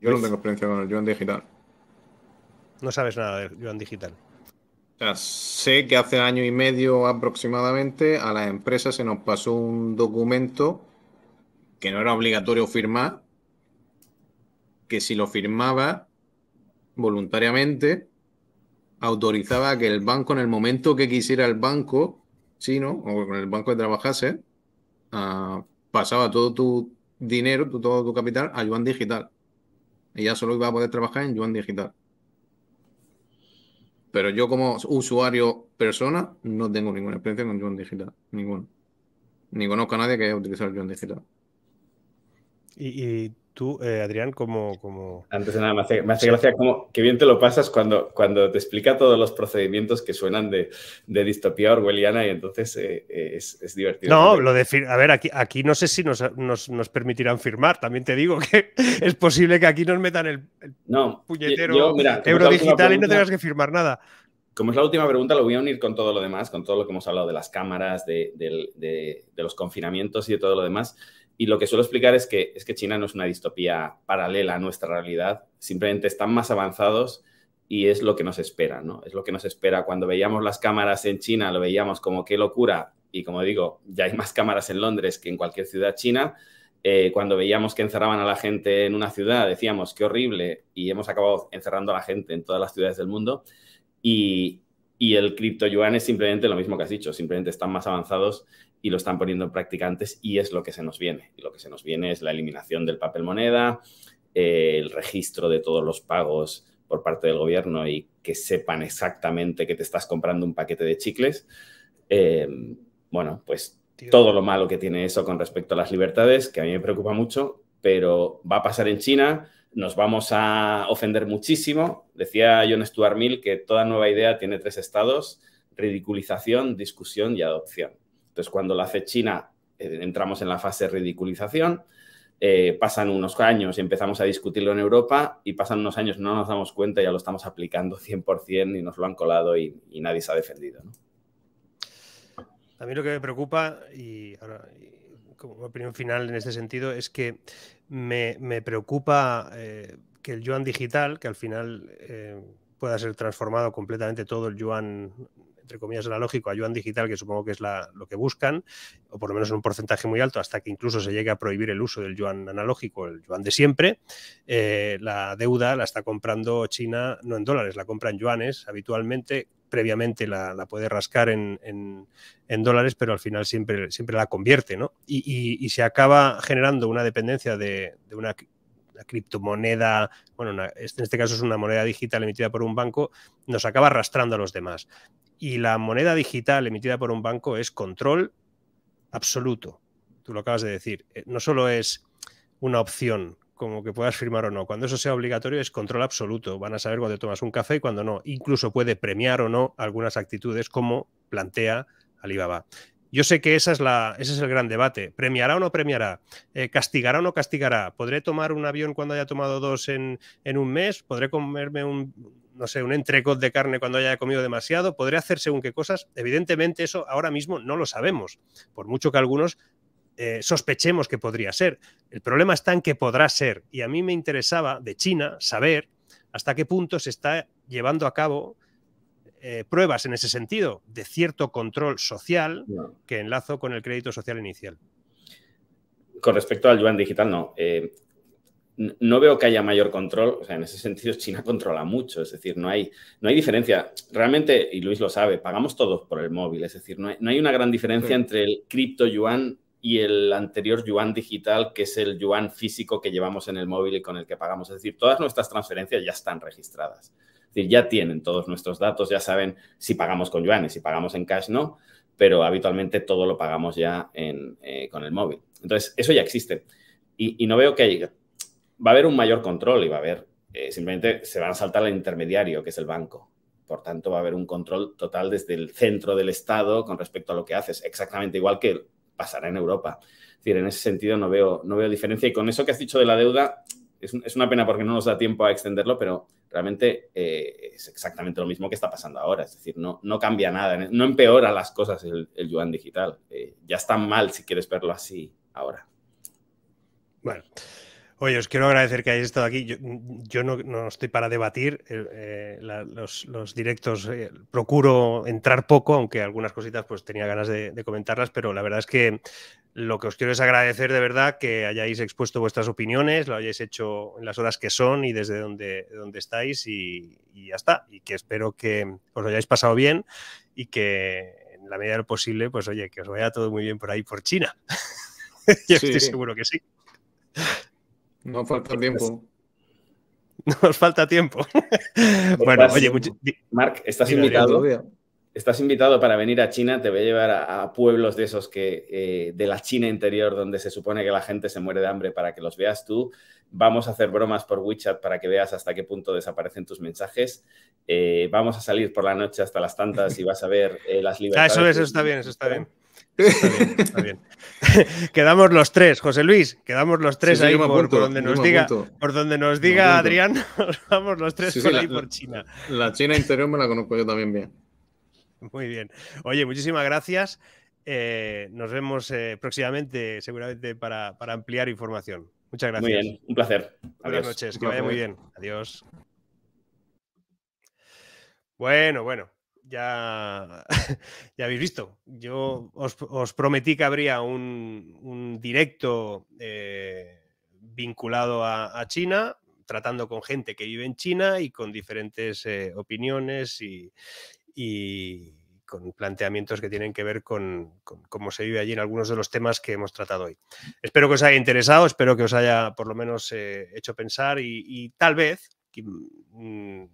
Yo no tengo experiencia con el Yuan digital. No sabes nada del Yuan digital. O sea, sé que hace año y medio aproximadamente a las empresa se nos pasó un documento que no era obligatorio firmar, que si lo firmaba voluntariamente, autorizaba que el banco en el momento que quisiera el banco chino o con el banco que trabajase, ah, pasaba todo tu dinero, todo tu capital a Yuan Digital. Ella solo iba a poder trabajar en Yuan Digital. Pero yo como usuario persona no tengo ninguna experiencia con Yuan Digital. Ninguna. Ni conozco a nadie que haya utilizado Yuan Digital. ¿Y, y tú, eh, Adrián, como, Antes de nada, me hace, gracia que bien te lo pasas cuando, cuando te explica todos los procedimientos que suenan de, distopía orwelliana y entonces eh, eh, es, divertido. No, lo de a ver, aquí, no sé si nos, permitirán firmar, también te digo que (laughs) es posible que aquí nos metan el, no, puñetero digital y no tengas que firmar nada. Como es la última pregunta, lo voy a unir con todo lo demás, con todo lo que hemos hablado de las cámaras, de, de los confinamientos y de todo lo demás. Y lo que suelo explicar es que, es que China no es una distopía paralela a nuestra realidad, simplemente están más avanzados y es lo que nos espera, ¿no? Es lo que nos espera. Cuando veíamos las cámaras en China, lo veíamos como qué locura. Y como digo, ya hay más cámaras en Londres que en cualquier ciudad china. Eh, cuando veíamos que encerraban a la gente en una ciudad, decíamos qué horrible. Y hemos acabado encerrando a la gente en todas las ciudades del mundo. Y, y el cripto yuan es simplemente lo mismo que has dicho, simplemente están más avanzados y lo están poniendo en práctica antes y es lo que se nos viene. Y lo que se nos viene es la eliminación del papel moneda, eh, el registro de todos los pagos por parte del gobierno y que sepan exactamente que te estás comprando un paquete de chicles. Em, bueno, pues todo lo malo que tiene eso con respecto a las libertades, que a mí me preocupa mucho, pero va a pasar en China, nos vamos a ofender muchísimo. Decía John Stuart Mill que toda nueva idea tiene tres estados, ridiculización, discusión y adopción. Entonces, cuando lo hace China, eh, entramos en la fase de ridiculización. Eh, pasan unos años y empezamos a discutirlo en Europa y pasan unos años, no nos damos cuenta, ya lo estamos aplicando 100% y nos lo han colado y, nadie se ha defendido. A mí lo que me preocupa, y, ahora, como opinión final en este sentido, es que me, preocupa eh, que el yuan digital, que al final pueda ser transformado completamente todo el yuan entre comillas, analógico a yuan digital, que supongo que es lo que buscan, o por lo menos en un porcentaje muy alto, hasta que incluso se llegue a prohibir el uso del yuan analógico, el yuan de siempre, eh, la deuda la está comprando China no en dólares, la compra en yuanes habitualmente, previamente la, puede rascar en, dólares, pero al final siempre, siempre la convierte, ¿no? Y, se acaba generando una dependencia de, una la criptomoneda, bueno, en este caso es una moneda digital emitida por un banco, nos acaba arrastrando a los demás. Y la moneda digital emitida por un banco es control absoluto. Tú lo acabas de decir. Eh, no solo es una opción como que puedas firmar o no. Cuando eso sea obligatorio es control absoluto. Van a saber cuando tomas un café y cuando no. Incluso puede premiar o no algunas actitudes como plantea Alibaba. Yo sé que esa es la, ese es el gran debate. ¿Premiará o no premiará? Eh, ¿Castigará o no castigará? ¿Podré tomar un avión cuando haya tomado dos en, un mes? ¿Podré comerme un, no sé, un entrecot de carne cuando haya comido demasiado? ¿Podré hacer según qué cosas? Evidentemente eso ahora mismo no lo sabemos, por mucho que algunos eh, sospechemos que podría ser. El problema está en que podrá ser. Y a mí me interesaba de China saber hasta qué punto se está llevando a cabo eh, pruebas en ese sentido de cierto control social que enlazo con el crédito social inicial. Con respecto al yuan digital, no. Eh, no veo que haya mayor control, o sea, en ese sentido (laughs) China controla mucho, es decir, no hay, no hay diferencia. Realmente, y Luis lo sabe, pagamos todos por el móvil, es decir, no hay, una gran diferencia entre el cripto yuan y el anterior yuan digital, que es el yuan físico que llevamos en el móvil y con el que pagamos. Es decir, todas nuestras transferencias ya están registradas. Es decir, ya tienen todos nuestros datos, ya saben si pagamos con yuanes, si pagamos en cash no, pero habitualmente todo lo pagamos ya en, eh, con el móvil. Entonces, eso ya existe. Y, no veo que haya, va a haber un mayor control y va a haber, eh, simplemente se van a saltar el intermediario, que es el banco. Por tanto, va a haber un control total desde el centro del Estado con respecto a lo que haces, exactamente igual que pasará en Europa. Es decir, en ese sentido no veo, no veo diferencia. Y con eso que has dicho de la deuda, es, una pena porque no nos da tiempo a extenderlo, pero realmente eh, es exactamente lo mismo que está pasando ahora. Es decir, no, cambia nada, e, no empeora las cosas el, yuan digital. Eh, ya está mal si quieres verlo así ahora. Bueno. Oye, os quiero agradecer que hayáis estado aquí. Yo, no, estoy para debatir eh, los, directos. Eh, procuro entrar poco, aunque algunas cositas pues tenía ganas de, comentarlas, pero la verdad es que lo que os quiero es agradecer de verdad que hayáis expuesto vuestras opiniones, lo hayáis hecho en las horas que son y desde donde, donde estáis y, ya está. Y que espero que os lo hayáis pasado bien y que en la medida de lo posible, pues oye, que os vaya todo muy bien por ahí por China. (laughs) Yo estoy seguro que sí. No falta tiempo. (laughs) Nos falta tiempo. (laughs) bueno, oye, Mark, estás invitado. Estás invitado para venir a China, te voy a llevar a, pueblos de esos que, eh, de la China interior, donde se supone que la gente se muere de hambre para que los veas tú. Vamos a hacer bromas por WeChat para que veas hasta qué punto desaparecen tus mensajes. Eh, vamos a salir por la noche hasta las tantas y vas a ver eh, las (laughs) ah, libertades. eso, eso está bien, eso está bien. Está bien, (laughs) quedamos los tres, José Luis, quedamos los tres ahí por, donde nos diga, por donde nos diga Adrián, (laughs) nos vamos los tres por ahí por China. La China interior me la conozco yo también bien. Muy bien. Oye, muchísimas gracias. Eh, nos vemos eh, próximamente, seguramente, para, ampliar información. Muchas gracias. Muy bien, un placer. Buenas noches, que vaya muy bien. Adiós. Bueno, bueno ya, (laughs) ya habéis visto, mm. yo os, prometí que habría un, directo eh, vinculado a, China, tratando con gente que vive en China y con diferentes eh, opiniones y, con planteamientos que tienen que ver con, cómo se vive allí en algunos de los temas que hemos tratado hoy. Espero que os haya interesado, espero que os haya por lo menos eh, hecho pensar y, tal vez... Mm,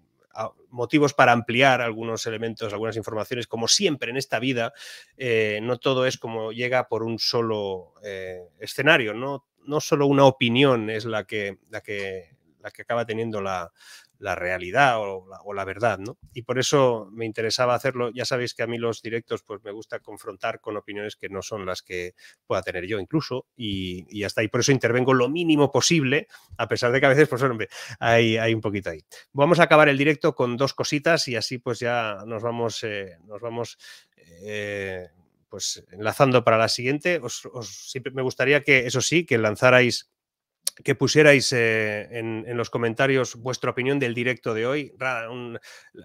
motivos para ampliar algunos elementos, algunas informaciones, como siempre en esta vida, eh, no todo es como llega por un solo eh, escenario, no, no solo una opinión es la que, la que, la que acaba teniendo la, la realidad o la, verdad, ¿no? Y por eso me interesaba hacerlo. Ya sabéis que a mí los directos, pues me gusta confrontar con opiniones que no son las que pueda tener yo incluso, y, hasta ahí. Por eso intervengo lo mínimo posible, a pesar de que a veces, pues hombre, hay, hay un poquito ahí. Vamos a acabar el directo con dos cositas y así pues ya nos vamos, eh, nos vamos... Eh, pues enlazando para la siguiente, os, me gustaría que, eso sí, que lanzarais que pusierais eh, en, los comentarios vuestra opinión del directo de hoy,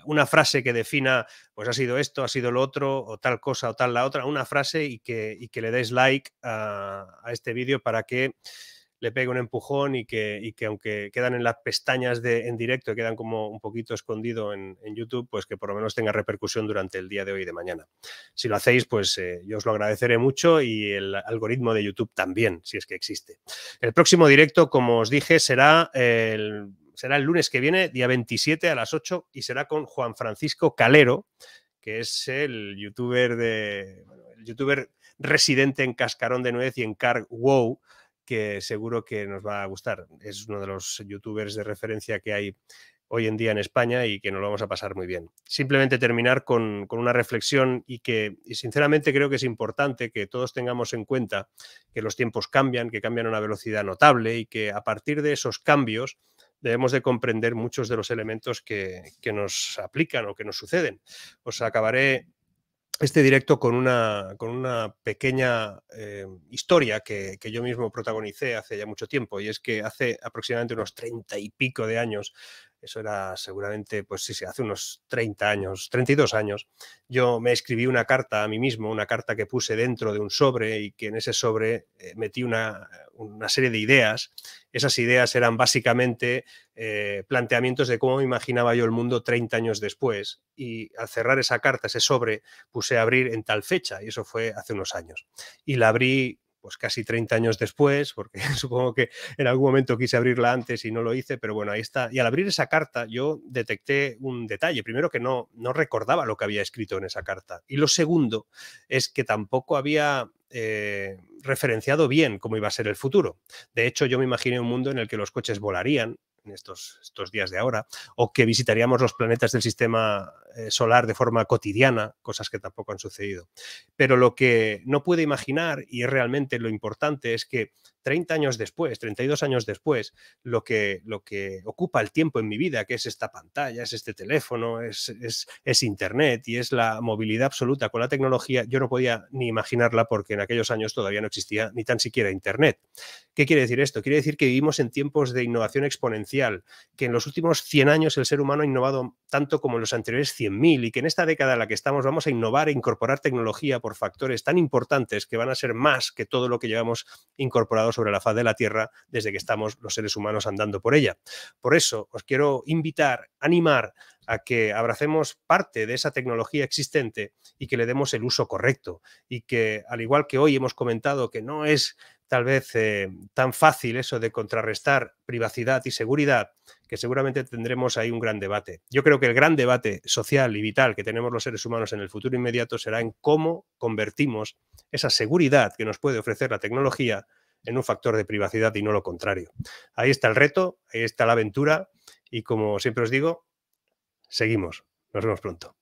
una frase que defina, pues ha sido esto, ha sido lo otro, o tal cosa, o tal la otra, una frase y que, y que le deis like a, a este vídeo para que le pegue un empujón y que, aunque quedan en las pestañas de, en directo, quedan como un poquito escondido en, YouTube, pues que por lo menos tenga repercusión durante el día de hoy y de mañana. Si lo hacéis, pues eh, yo os lo agradeceré mucho y el algoritmo de YouTube también, si es que existe. El próximo directo, como os dije, será el, será el lunes que viene, día 27 a las 8, y será con Juan Francisco Calero, que es el youtuber de... el youtuber residente en Cascarón de Nuez y en Car Wow, que seguro que nos va a gustar. Es uno de los youtubers de referencia que hay hoy en día en España y que nos lo vamos a pasar muy bien. Simplemente terminar con, una reflexión y que sinceramente creo que es importante que todos tengamos en cuenta que los tiempos cambian, que cambian a una velocidad notable y que a partir de esos cambios debemos de comprender muchos de los elementos que, que nos aplican o que nos suceden. Os acabaré este directo con una, con una pequeña eh, historia que, que, yo mismo protagonicé hace ya mucho tiempo, y es que hace aproximadamente unos treinta y pico de años eso era seguramente, pues sí, se hace unos 30 años, 32 años, yo me escribí una carta a mí mismo, una carta que puse dentro de un sobre y que en ese sobre eh, metí una, serie de ideas. Esas ideas eran básicamente eh, planteamientos de cómo imaginaba yo el mundo 30 años después y al cerrar esa carta, ese sobre, puse a abrir en tal fecha y eso fue hace unos años. Y la abrí pues, casi 30 años después, porque (laughs) supongo que en algún momento quise abrirla antes y no lo hice, pero bueno, ahí está. Y al abrir esa carta yo detecté un detalle. Primero que no, no recordaba lo que había escrito en esa carta. Y lo segundo es que tampoco había eh, referenciado bien cómo iba a ser el futuro. De hecho, yo me imaginé un mundo en el que los coches volarían, estos, estos días de ahora, o que visitaríamos los planetas del sistema eh, solar de forma cotidiana, cosas que tampoco han sucedido. Pero lo que no puede imaginar, y es realmente lo importante, es que 30 años después, 32 años después, lo que, lo que ocupa el tiempo en mi vida, que es esta pantalla, es este teléfono, es, es, es Internet y es la movilidad absoluta con la tecnología, yo no podía ni imaginarla porque en aquellos años todavía no existía ni tan siquiera Internet. ¿Qué quiere decir esto? Quiere decir que vivimos en tiempos de innovación exponencial, que en los últimos 100 años el ser humano ha innovado tanto como en los anteriores 100.000 y que en esta década en la que estamos vamos a innovar e incorporar tecnología por factores tan importantes que van a ser más que todo lo que llevamos incorporado sobre la faz de la Tierra desde que estamos los seres humanos andando por ella. Por eso os quiero invitar, animar a que abracemos parte de esa tecnología existente y que le demos el uso correcto y que, al igual que hoy hemos comentado que no es tal vez eh, tan fácil eso de contrarrestar privacidad y seguridad, que seguramente tendremos ahí un gran debate. Yo creo que el gran debate social y vital que tenemos los seres humanos en el futuro inmediato será en cómo convertimos esa seguridad que nos puede ofrecer la tecnología en un factor de privacidad y no lo contrario. Ahí está el reto, ahí está la aventura y como siempre os digo, seguimos. Nos vemos pronto.